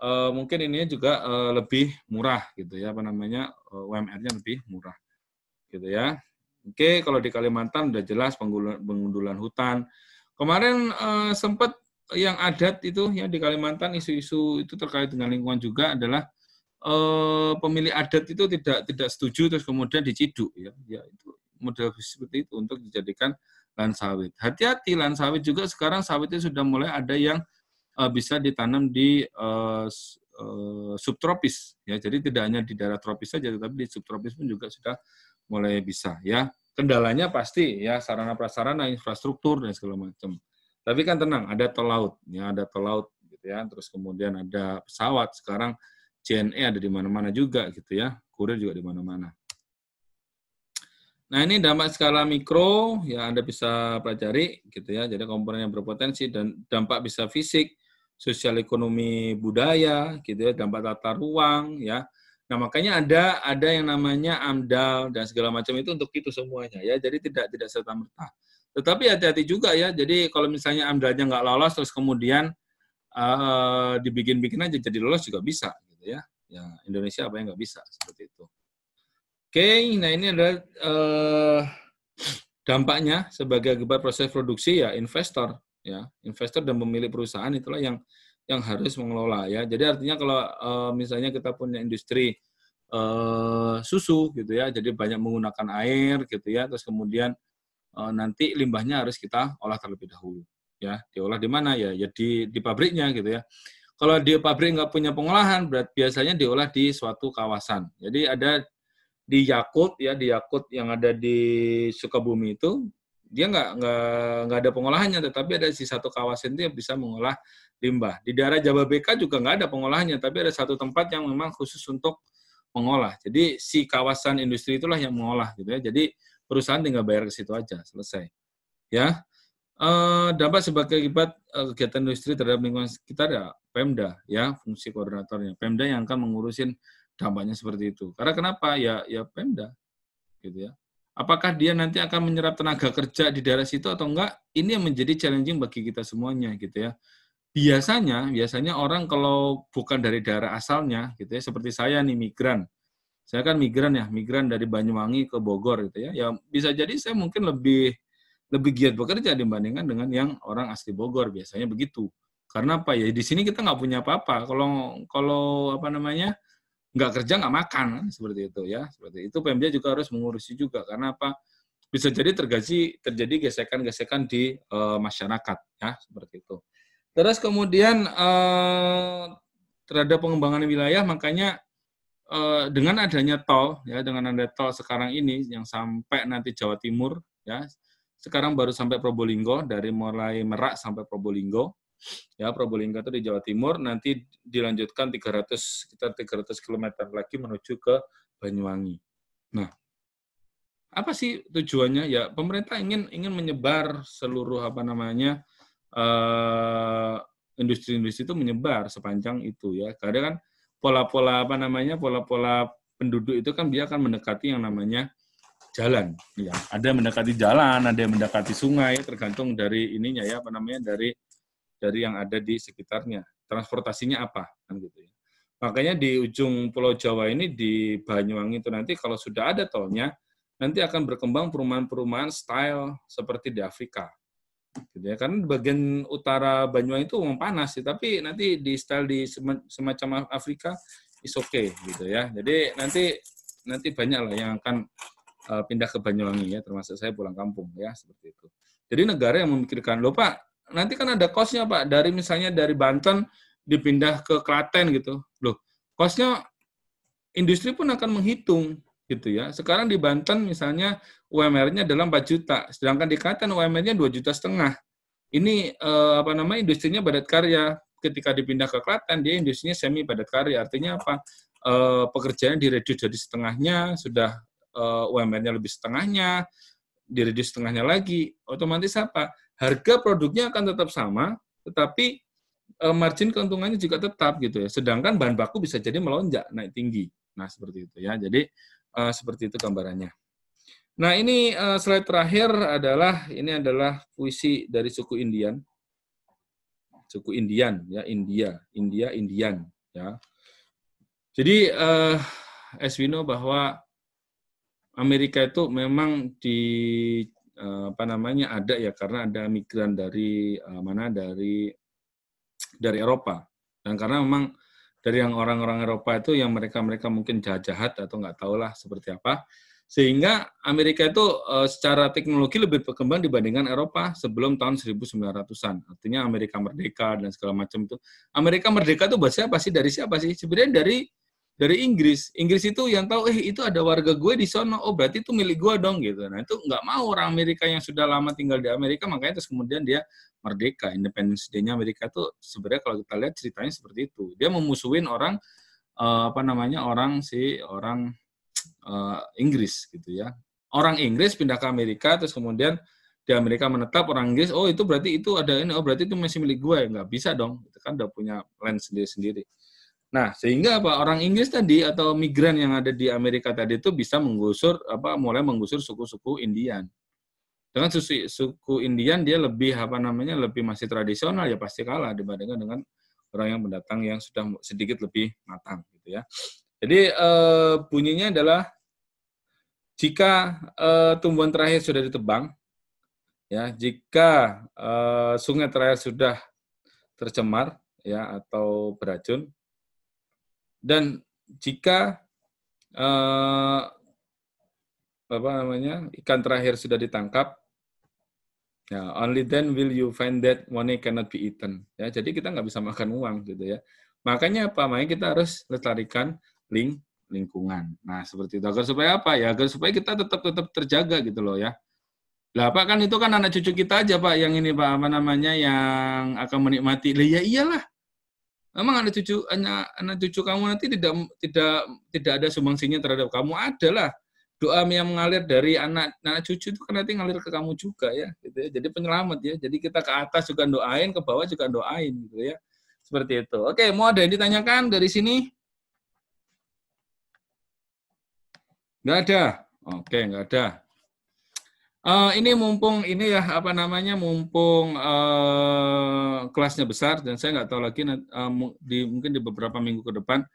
uh, mungkin ini juga uh, lebih murah gitu ya apa namanya uh, eh, UMR-nya lebih murah gitu ya oke kalau di Kalimantan udah jelas pengundulan, hutan kemarin uh, sempat yang adat itu ya di Kalimantan isu-isu itu terkait dengan lingkungan juga adalah uh, pemilih adat itu tidak tidak setuju terus kemudian diciduk ya ya itu model seperti itu untuk dijadikan lahan sawit hati-hati lahan sawit juga sekarang sawitnya sudah mulai ada yang uh, bisa ditanam di uh, uh, subtropis ya. Jadi tidak hanya di daerah tropis saja tapi di subtropis pun juga sudah mulai bisa ya. Kendalanya pasti ya sarana prasarana, infrastruktur dan segala macam. Tapi kan tenang, ada tol laut ya, ada tol laut gitu ya. Terus kemudian ada pesawat sekarang JNE ada di mana-mana juga gitu ya. Kurir juga di mana-mana. Nah, ini dampak skala mikro ya Anda bisa pelajari gitu ya. Jadi komponen yang berpotensi dan dampak bisa fisik, sosial ekonomi budaya gitu ya dampak tata ruang ya nah makanya ada ada yang namanya amdal dan segala macam itu untuk itu semuanya ya jadi tidak tidak serta merta tetapi hati-hati juga ya jadi kalau misalnya amdalnya nggak lolos terus kemudian uh, dibikin-bikin aja jadi lolos juga bisa gitu ya ya Indonesia apa yang nggak bisa seperti itu oke nah ini adalah uh, dampaknya sebagai akibat proses produksi ya investor ya investor dan pemilik perusahaan itulah yang yang harus mengelola ya jadi artinya kalau uh, misalnya kita punya industri uh, susu gitu ya jadi banyak menggunakan air gitu ya terus kemudian uh, nanti limbahnya harus kita olah terlebih dahulu ya diolah di mana ya ya di pabriknya gitu ya kalau di pabrik nggak punya pengolahan berat biasanya diolah di suatu kawasan jadi ada di Yakut ya di Yakut yang ada di Sukabumi itu dia nggak nggak nggak ada pengolahannya tetapi ada si satu kawasan yang bisa mengolah limbah di daerah Jababeka juga nggak ada pengolahannya tapi ada satu tempat yang memang khusus untuk mengolah jadi si kawasan industri itulah yang mengolah gitu ya jadi perusahaan tinggal bayar ke situ aja selesai ya e, dampak sebagai akibat eh, kegiatan industri terhadap lingkungan sekitar ya Pemda ya fungsi koordinatornya Pemda yang akan mengurusin dampaknya seperti itu karena kenapa ya ya Pemda gitu ya apakah dia nanti akan menyerap tenaga kerja di daerah situ atau enggak, ini yang menjadi challenging bagi kita semuanya gitu ya. Biasanya, biasanya orang kalau bukan dari daerah asalnya gitu ya, seperti saya nih migran. Saya kan migran ya, migran dari Banyuwangi ke Bogor gitu ya. Ya bisa jadi saya mungkin lebih lebih giat bekerja dibandingkan dengan yang orang asli Bogor biasanya begitu. Karena apa ya? Di sini kita nggak punya apa-apa. Kalau kalau apa namanya? nggak kerja nggak makan kan, seperti itu ya seperti itu Pemda juga harus mengurusi juga karena apa bisa jadi tergaji terjadi gesekan-gesekan di e, masyarakat ya seperti itu terus kemudian e, terhadap pengembangan wilayah makanya e, dengan adanya tol ya dengan ada tol sekarang ini yang sampai nanti Jawa Timur ya sekarang baru sampai Probolinggo dari mulai Merak sampai Probolinggo ya Probolinggo itu di Jawa Timur nanti dilanjutkan 300 sekitar 300 km lagi menuju ke Banyuwangi. Nah, apa sih tujuannya? Ya pemerintah ingin ingin menyebar seluruh apa namanya eh, industri-industri uh, itu menyebar sepanjang itu ya. Karena kan pola-pola apa namanya pola-pola penduduk itu kan dia akan mendekati yang namanya jalan. Ya, ada yang mendekati jalan, ada yang mendekati sungai, tergantung dari ininya ya apa namanya dari dari yang ada di sekitarnya. Transportasinya apa kan gitu ya. Makanya di ujung Pulau Jawa ini di Banyuwangi itu nanti kalau sudah ada tolnya, nanti akan berkembang perumahan-perumahan style seperti di Afrika. Gitu ya. Karena bagian utara Banyuwangi itu memang panas sih, tapi nanti di style di semacam Afrika is okay gitu ya. Jadi nanti nanti banyak lah yang akan uh, pindah ke Banyuwangi ya, termasuk saya pulang kampung ya seperti itu. Jadi negara yang memikirkan, lupa Pak, nanti kan ada kosnya Pak dari misalnya dari Banten dipindah ke Klaten gitu. Loh, kosnya industri pun akan menghitung gitu ya. Sekarang di Banten misalnya UMR-nya dalam 4 juta, sedangkan di Klaten UMR-nya dua juta setengah. Ini eh, apa namanya industrinya padat karya. Ketika dipindah ke Klaten dia industrinya semi padat karya. Artinya apa? Eh, pekerjaannya direduce jadi setengahnya, sudah eh, UMR-nya lebih setengahnya, direduce setengahnya lagi. Otomatis apa? harga produknya akan tetap sama, tetapi eh, margin keuntungannya juga tetap gitu ya. Sedangkan bahan baku bisa jadi melonjak, naik tinggi. Nah, seperti itu ya. Jadi eh, seperti itu gambarannya. Nah, ini eh, slide terakhir adalah ini adalah puisi dari suku Indian. Suku Indian ya, India, India, Indian ya. Jadi uh, as bahwa Amerika itu memang di Eh, apa namanya ada ya karena ada migran dari eh, mana dari dari Eropa dan karena memang dari yang orang-orang Eropa itu yang mereka-mereka mungkin jahat-jahat atau nggak lah seperti apa sehingga Amerika itu eh, secara teknologi lebih berkembang dibandingkan Eropa sebelum tahun 1900-an. Artinya Amerika merdeka dan segala macam itu. Amerika merdeka itu buat siapa sih? Dari siapa sih? Sebenarnya dari dari Inggris. Inggris itu yang tahu, eh itu ada warga gue di sana, oh berarti itu milik gue dong gitu. Nah itu nggak mau orang Amerika yang sudah lama tinggal di Amerika, makanya terus kemudian dia merdeka. Independence Day-nya Amerika tuh sebenarnya kalau kita lihat ceritanya seperti itu. Dia memusuhin orang uh, apa namanya orang si orang uh, Inggris gitu ya. Orang Inggris pindah ke Amerika, terus kemudian di Amerika menetap orang Inggris, oh itu berarti itu ada ini, oh berarti itu masih milik gue, nggak bisa dong. Itu kan udah punya land sendiri-sendiri. Nah, sehingga apa orang Inggris tadi atau migran yang ada di Amerika tadi itu bisa menggusur apa mulai menggusur suku-suku Indian. Dengan suku, suku Indian dia lebih apa namanya lebih masih tradisional ya pasti kalah dibandingkan dengan orang yang mendatang yang sudah sedikit lebih matang gitu ya. Jadi e, bunyinya adalah jika e, tumbuhan terakhir sudah ditebang ya, jika e, sungai terakhir sudah tercemar ya atau beracun dan jika eh, apa namanya ikan terakhir sudah ditangkap, ya only then will you find that money cannot be eaten. Ya, jadi kita nggak bisa makan uang gitu ya. Makanya apa? Makanya kita harus lestarikan link lingkungan. Nah, seperti itu. Agar supaya apa? Ya, agar supaya kita tetap tetap terjaga gitu loh ya. Lah Pak kan itu kan anak cucu kita aja Pak yang ini Pak apa namanya yang akan menikmati. Lah ya iyalah. Memang anak cucu anak, anak cucu kamu nanti tidak tidak tidak ada sumbangsinya terhadap kamu adalah doa yang mengalir dari anak anak cucu itu kan nanti ngalir ke kamu juga ya gitu ya. Jadi penyelamat ya. Jadi kita ke atas juga doain, ke bawah juga doain gitu ya. Seperti itu. Oke, mau ada yang ditanyakan dari sini? Enggak ada. Oke, enggak ada. Uh, ini mumpung ini ya apa namanya mumpung uh, kelasnya besar dan saya nggak tahu lagi uh, di mungkin di beberapa minggu ke depan.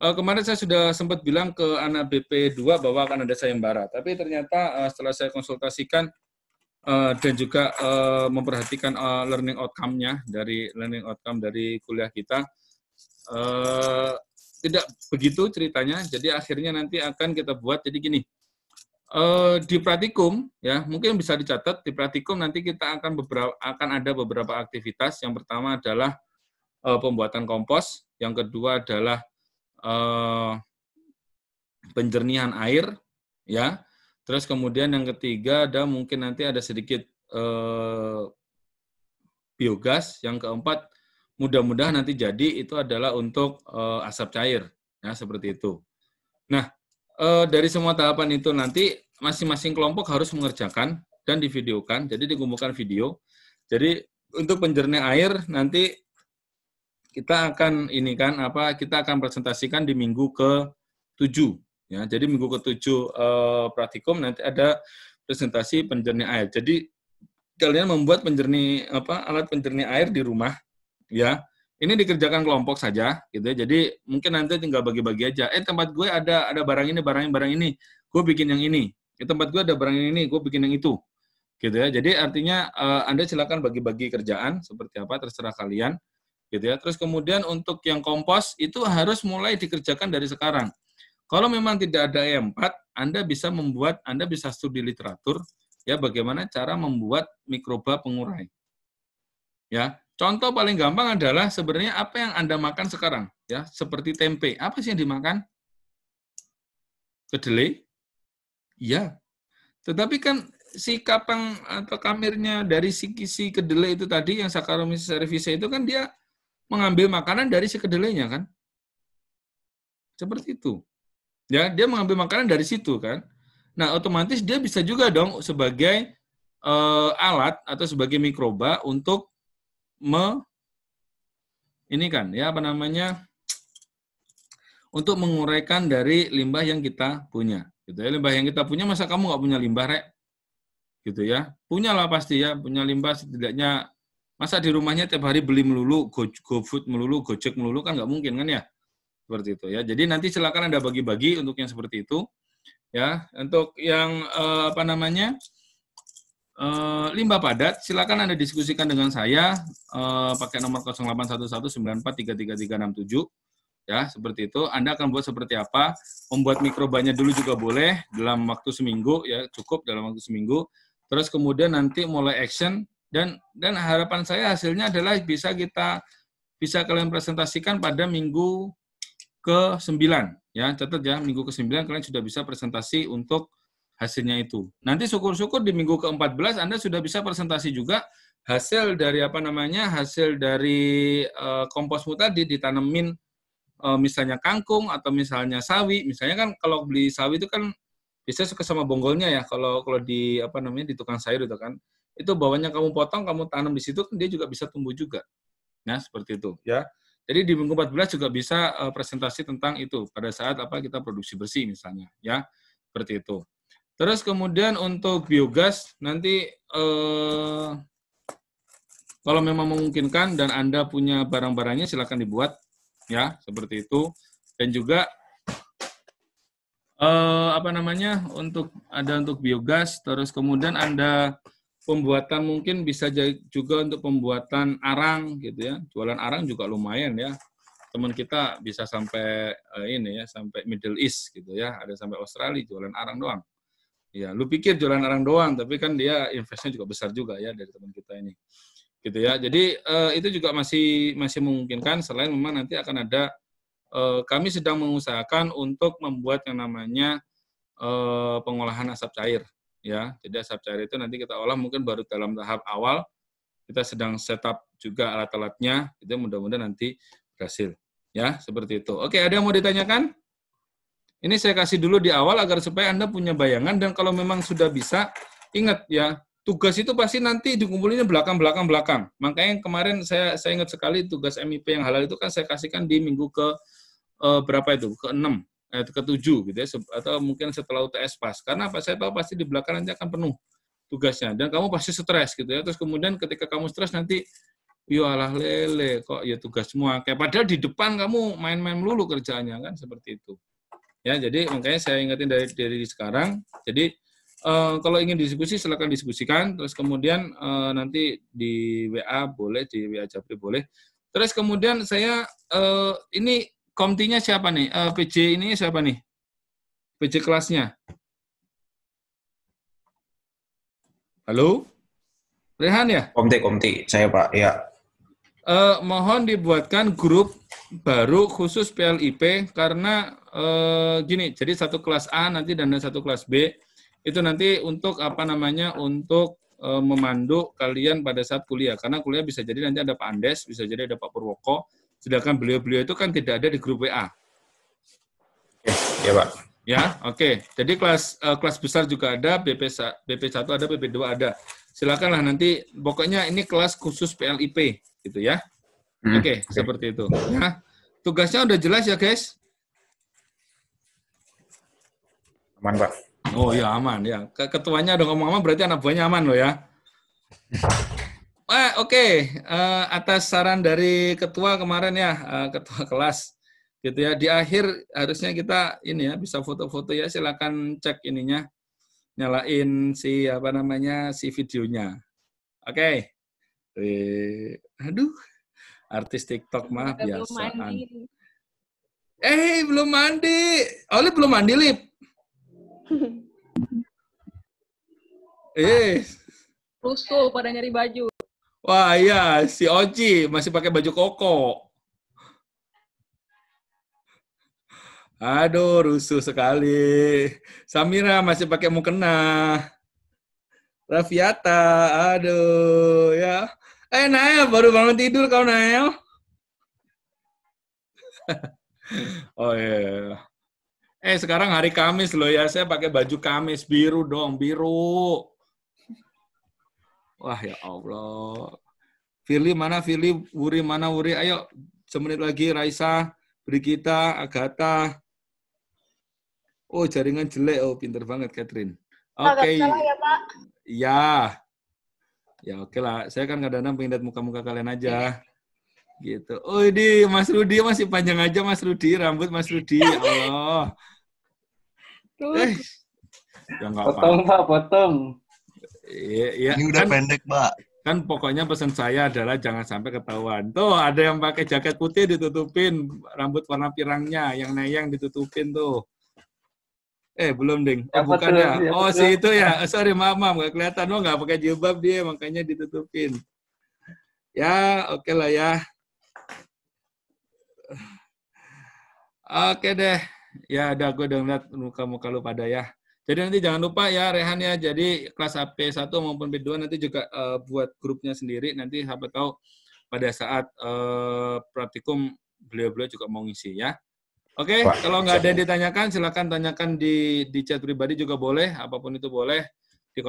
Uh, kemarin saya sudah sempat bilang ke anak BP 2 bahwa akan ada sayembara, tapi ternyata uh, setelah saya konsultasikan uh, dan juga uh, memperhatikan uh, learning outcome-nya dari learning outcome dari kuliah kita uh, tidak begitu ceritanya. Jadi akhirnya nanti akan kita buat jadi gini Eh, di praktikum ya mungkin bisa dicatat di praktikum nanti kita akan beberapa akan ada beberapa aktivitas yang pertama adalah uh, pembuatan kompos yang kedua adalah uh, penjernihan air ya terus kemudian yang ketiga ada mungkin nanti ada sedikit biogas yang keempat mudah-mudahan nanti jadi itu adalah untuk asap cair ya seperti itu nah uh, dari semua tahapan itu nanti masing-masing kelompok harus mengerjakan dan divideokan. Jadi dikumpulkan video. Jadi untuk penjernih air nanti kita akan ini kan apa kita akan presentasikan di minggu ke 7 ya. Jadi minggu ke 7 uh, eh, praktikum nanti ada presentasi penjernih air. Jadi kalian membuat penjernih apa alat penjernih air di rumah ya ini dikerjakan kelompok saja gitu ya. Jadi mungkin nanti tinggal bagi-bagi aja. Eh tempat gue ada ada barang ini, barang ini, barang ini. Gue bikin yang ini. Eh tempat gue ada barang ini, gue bikin yang itu. Gitu ya. Jadi artinya uh, Anda silakan bagi-bagi kerjaan seperti apa terserah kalian gitu ya. Terus kemudian untuk yang kompos itu harus mulai dikerjakan dari sekarang. Kalau memang tidak ada E4, Anda bisa membuat Anda bisa studi literatur ya bagaimana cara membuat mikroba pengurai. Ya, Contoh paling gampang adalah sebenarnya apa yang Anda makan sekarang, ya, seperti tempe. Apa sih yang dimakan? Kedelai? Iya. Tetapi kan si kapang atau kamirnya dari si, kisi kedelai itu tadi yang Saccharomyces cerevisiae itu kan dia mengambil makanan dari si kedelainya kan. Seperti itu. Ya, dia mengambil makanan dari situ kan. Nah, otomatis dia bisa juga dong sebagai uh, alat atau sebagai mikroba untuk me ini kan ya apa namanya untuk menguraikan dari limbah yang kita punya gitu ya limbah yang kita punya masa kamu nggak punya limbah rek gitu ya punya lah pasti ya punya limbah setidaknya masa di rumahnya tiap hari beli melulu go, go food melulu gojek melulu kan nggak mungkin kan ya seperti itu ya jadi nanti silakan anda bagi-bagi untuk yang seperti itu ya untuk yang eh, apa namanya Eh, limbah padat, silakan Anda diskusikan dengan saya uh, pakai nomor 08119433367 ya, seperti itu. Anda akan buat seperti apa? Membuat mikrobanya dulu juga boleh dalam waktu seminggu ya, cukup dalam waktu seminggu. Terus kemudian nanti mulai action dan dan harapan saya hasilnya adalah bisa kita bisa kalian presentasikan pada minggu ke-9 ya. Catat ya, minggu ke-9 kalian sudah bisa presentasi untuk hasilnya itu. Nanti syukur-syukur di minggu ke-14 Anda sudah bisa presentasi juga hasil dari apa namanya? hasil dari e, eh, komposmu tadi ditanemin e, eh, misalnya kangkung atau misalnya sawi. Misalnya kan kalau beli sawi itu kan bisa suka sama bonggolnya ya kalau kalau di apa namanya di tukang sayur itu kan. Itu bawahnya kamu potong, kamu tanam di situ kan dia juga bisa tumbuh juga. Nah, seperti itu ya. Jadi di minggu 14 juga bisa e, presentasi tentang itu pada saat apa kita produksi bersih misalnya ya. Seperti itu. Terus kemudian untuk biogas nanti eh, kalau memang memungkinkan dan Anda punya barang-barangnya silahkan dibuat ya seperti itu dan juga eh, apa namanya untuk ada untuk biogas terus kemudian Anda pembuatan mungkin bisa juga untuk pembuatan arang gitu ya jualan arang juga lumayan ya teman kita bisa sampai eh, ini ya sampai Middle East gitu ya ada sampai Australia jualan arang doang Ya, lu pikir jualan orang doang, tapi kan dia investnya juga besar juga ya dari teman kita ini. Gitu ya. Jadi uh, itu juga masih masih memungkinkan selain memang nanti akan ada uh, kami sedang mengusahakan untuk membuat yang namanya uh, pengolahan asap cair ya. Jadi asap cair itu nanti kita olah mungkin baru dalam tahap awal. Kita sedang setup juga alat-alatnya. Itu mudah-mudahan nanti berhasil. Ya, seperti itu. Oke, ada yang mau ditanyakan? Ini saya kasih dulu di awal agar supaya Anda punya bayangan dan kalau memang sudah bisa, ingat ya, tugas itu pasti nanti dikumpulinnya belakang belakang belakang. Makanya yang kemarin saya saya ingat sekali tugas MIP yang halal itu kan saya kasihkan di minggu ke eh, berapa itu? ke enam eh, ke tujuh gitu ya atau mungkin setelah UTS pas. Karena apa? Saya tahu pasti di belakang nanti akan penuh tugasnya dan kamu pasti stres gitu ya. Terus kemudian ketika kamu stres nanti yo lele kok ya tugas semua kayak padahal di depan kamu main-main melulu kerjaannya kan seperti itu. Ya, jadi makanya saya ingetin dari dari sekarang. Jadi uh, kalau ingin diskusi silakan diskusikan. Terus kemudian uh, nanti di WA boleh, di WA Jabri boleh. Terus kemudian saya uh, ini komtinya siapa nih? Uh, PJ ini siapa nih? PJ kelasnya. Halo? Rehan ya? Komti, komti. Saya Pak, ya. Uh, mohon dibuatkan grup baru khusus PLIP karena eh, gini, jadi satu kelas A nanti dan satu kelas B itu nanti untuk apa namanya untuk eh, memandu kalian pada saat kuliah karena kuliah bisa jadi nanti ada Pak Andes, bisa jadi ada Pak Purwoko, sedangkan beliau-beliau itu kan tidak ada di grup WA. Ya, Pak. Ya, oke. Okay. Jadi kelas eh, kelas besar juga ada, BP BP1 ada, BP2 ada. Silakanlah nanti pokoknya ini kelas khusus PLIP gitu ya. Hmm. Oke, okay, okay. seperti itu. Ya. tugasnya udah jelas ya, guys? Aman, Pak. Oh ya aman ya. Ketuanya udah ngomong aman berarti anak buahnya aman loh ya. Pak, oke. Okay. Uh, eh, atas saran dari ketua kemarin ya, uh, ketua [laughs] kelas gitu ya. Di akhir harusnya kita ini ya bisa foto-foto ya. Silakan cek ininya. Nyalain si apa namanya si videonya. Oke. Okay. Eh, aduh. Artis TikTok mah biasaan. Eh, belum mandi. oh belum mandi, Lip. Eh. Rusuh pada nyari baju. Wah iya, si Oji masih pakai baju koko. Aduh, rusuh sekali. Samira masih pakai mukena. Rafiata, aduh ya. Eh Nael, baru bangun tidur kau Nael. [laughs] oh iya. Yeah. Iya. Eh, sekarang hari Kamis loh ya. Saya pakai baju Kamis biru dong, biru. Wah, ya Allah. Firly mana Firly? Wuri mana Wuri? Ayo, semenit lagi Raisa, Brigita, Agatha. Oh, jaringan jelek. Oh, pinter banget Catherine. Oke. Okay. ya, Pak. Ya. Ya, oke okay lah. Saya kan kadang-kadang pengen lihat muka-muka kalian aja. Ya. Gitu. Oh ini Mas Rudi masih panjang aja Mas Rudi, rambut Mas Rudi. Ya Allah. Eh, ya potong apa. Pak, potong. Iya, iya. Ini udah kan, pendek, Pak. Kan pokoknya pesan saya adalah jangan sampai ketahuan. Tuh, ada yang pakai jaket putih ditutupin, rambut warna pirangnya, yang neyang ditutupin tuh. Eh, belum, Ding. Oh, ya, bukan ya. ya. Oh, si itu ya. Eh, sorry, maaf, maaf. Nggak kelihatan. Oh, nggak pakai jilbab dia, makanya ditutupin. Ya, oke okay lah ya. Oke deh. Ya ada gue udah ngeliat muka-muka lu pada ya. Jadi nanti jangan lupa ya Rehan ya. Jadi kelas AP1 maupun B2 nanti juga uh, buat grupnya sendiri. Nanti sampai tahu pada saat uh, praktikum beliau-beliau juga mau ngisi ya. Oke, okay, kalau nggak ada yang ditanyakan silahkan tanyakan di di chat pribadi juga boleh, apapun itu boleh di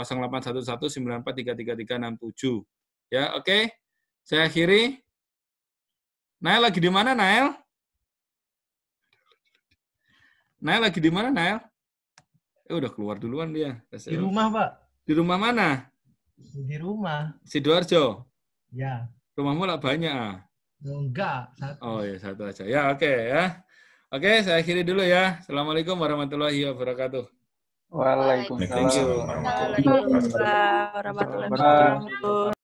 08119433367. Ya, oke. Okay? Saya akhiri. Nail lagi di mana, Nail? Nael lagi di mana Nael? Eh udah keluar duluan dia. Di rumah Pak. Di rumah mana? Di rumah. Sidoarjo. Ya. Rumahmu lah banyak ah. Oh, enggak, satu. Oh ya satu aja. Ya oke okay, ya. Oke, okay, saya akhiri dulu ya. Assalamualaikum warahmatullahi wabarakatuh. Waalaikumsalam warahmatullahi wabarakatuh.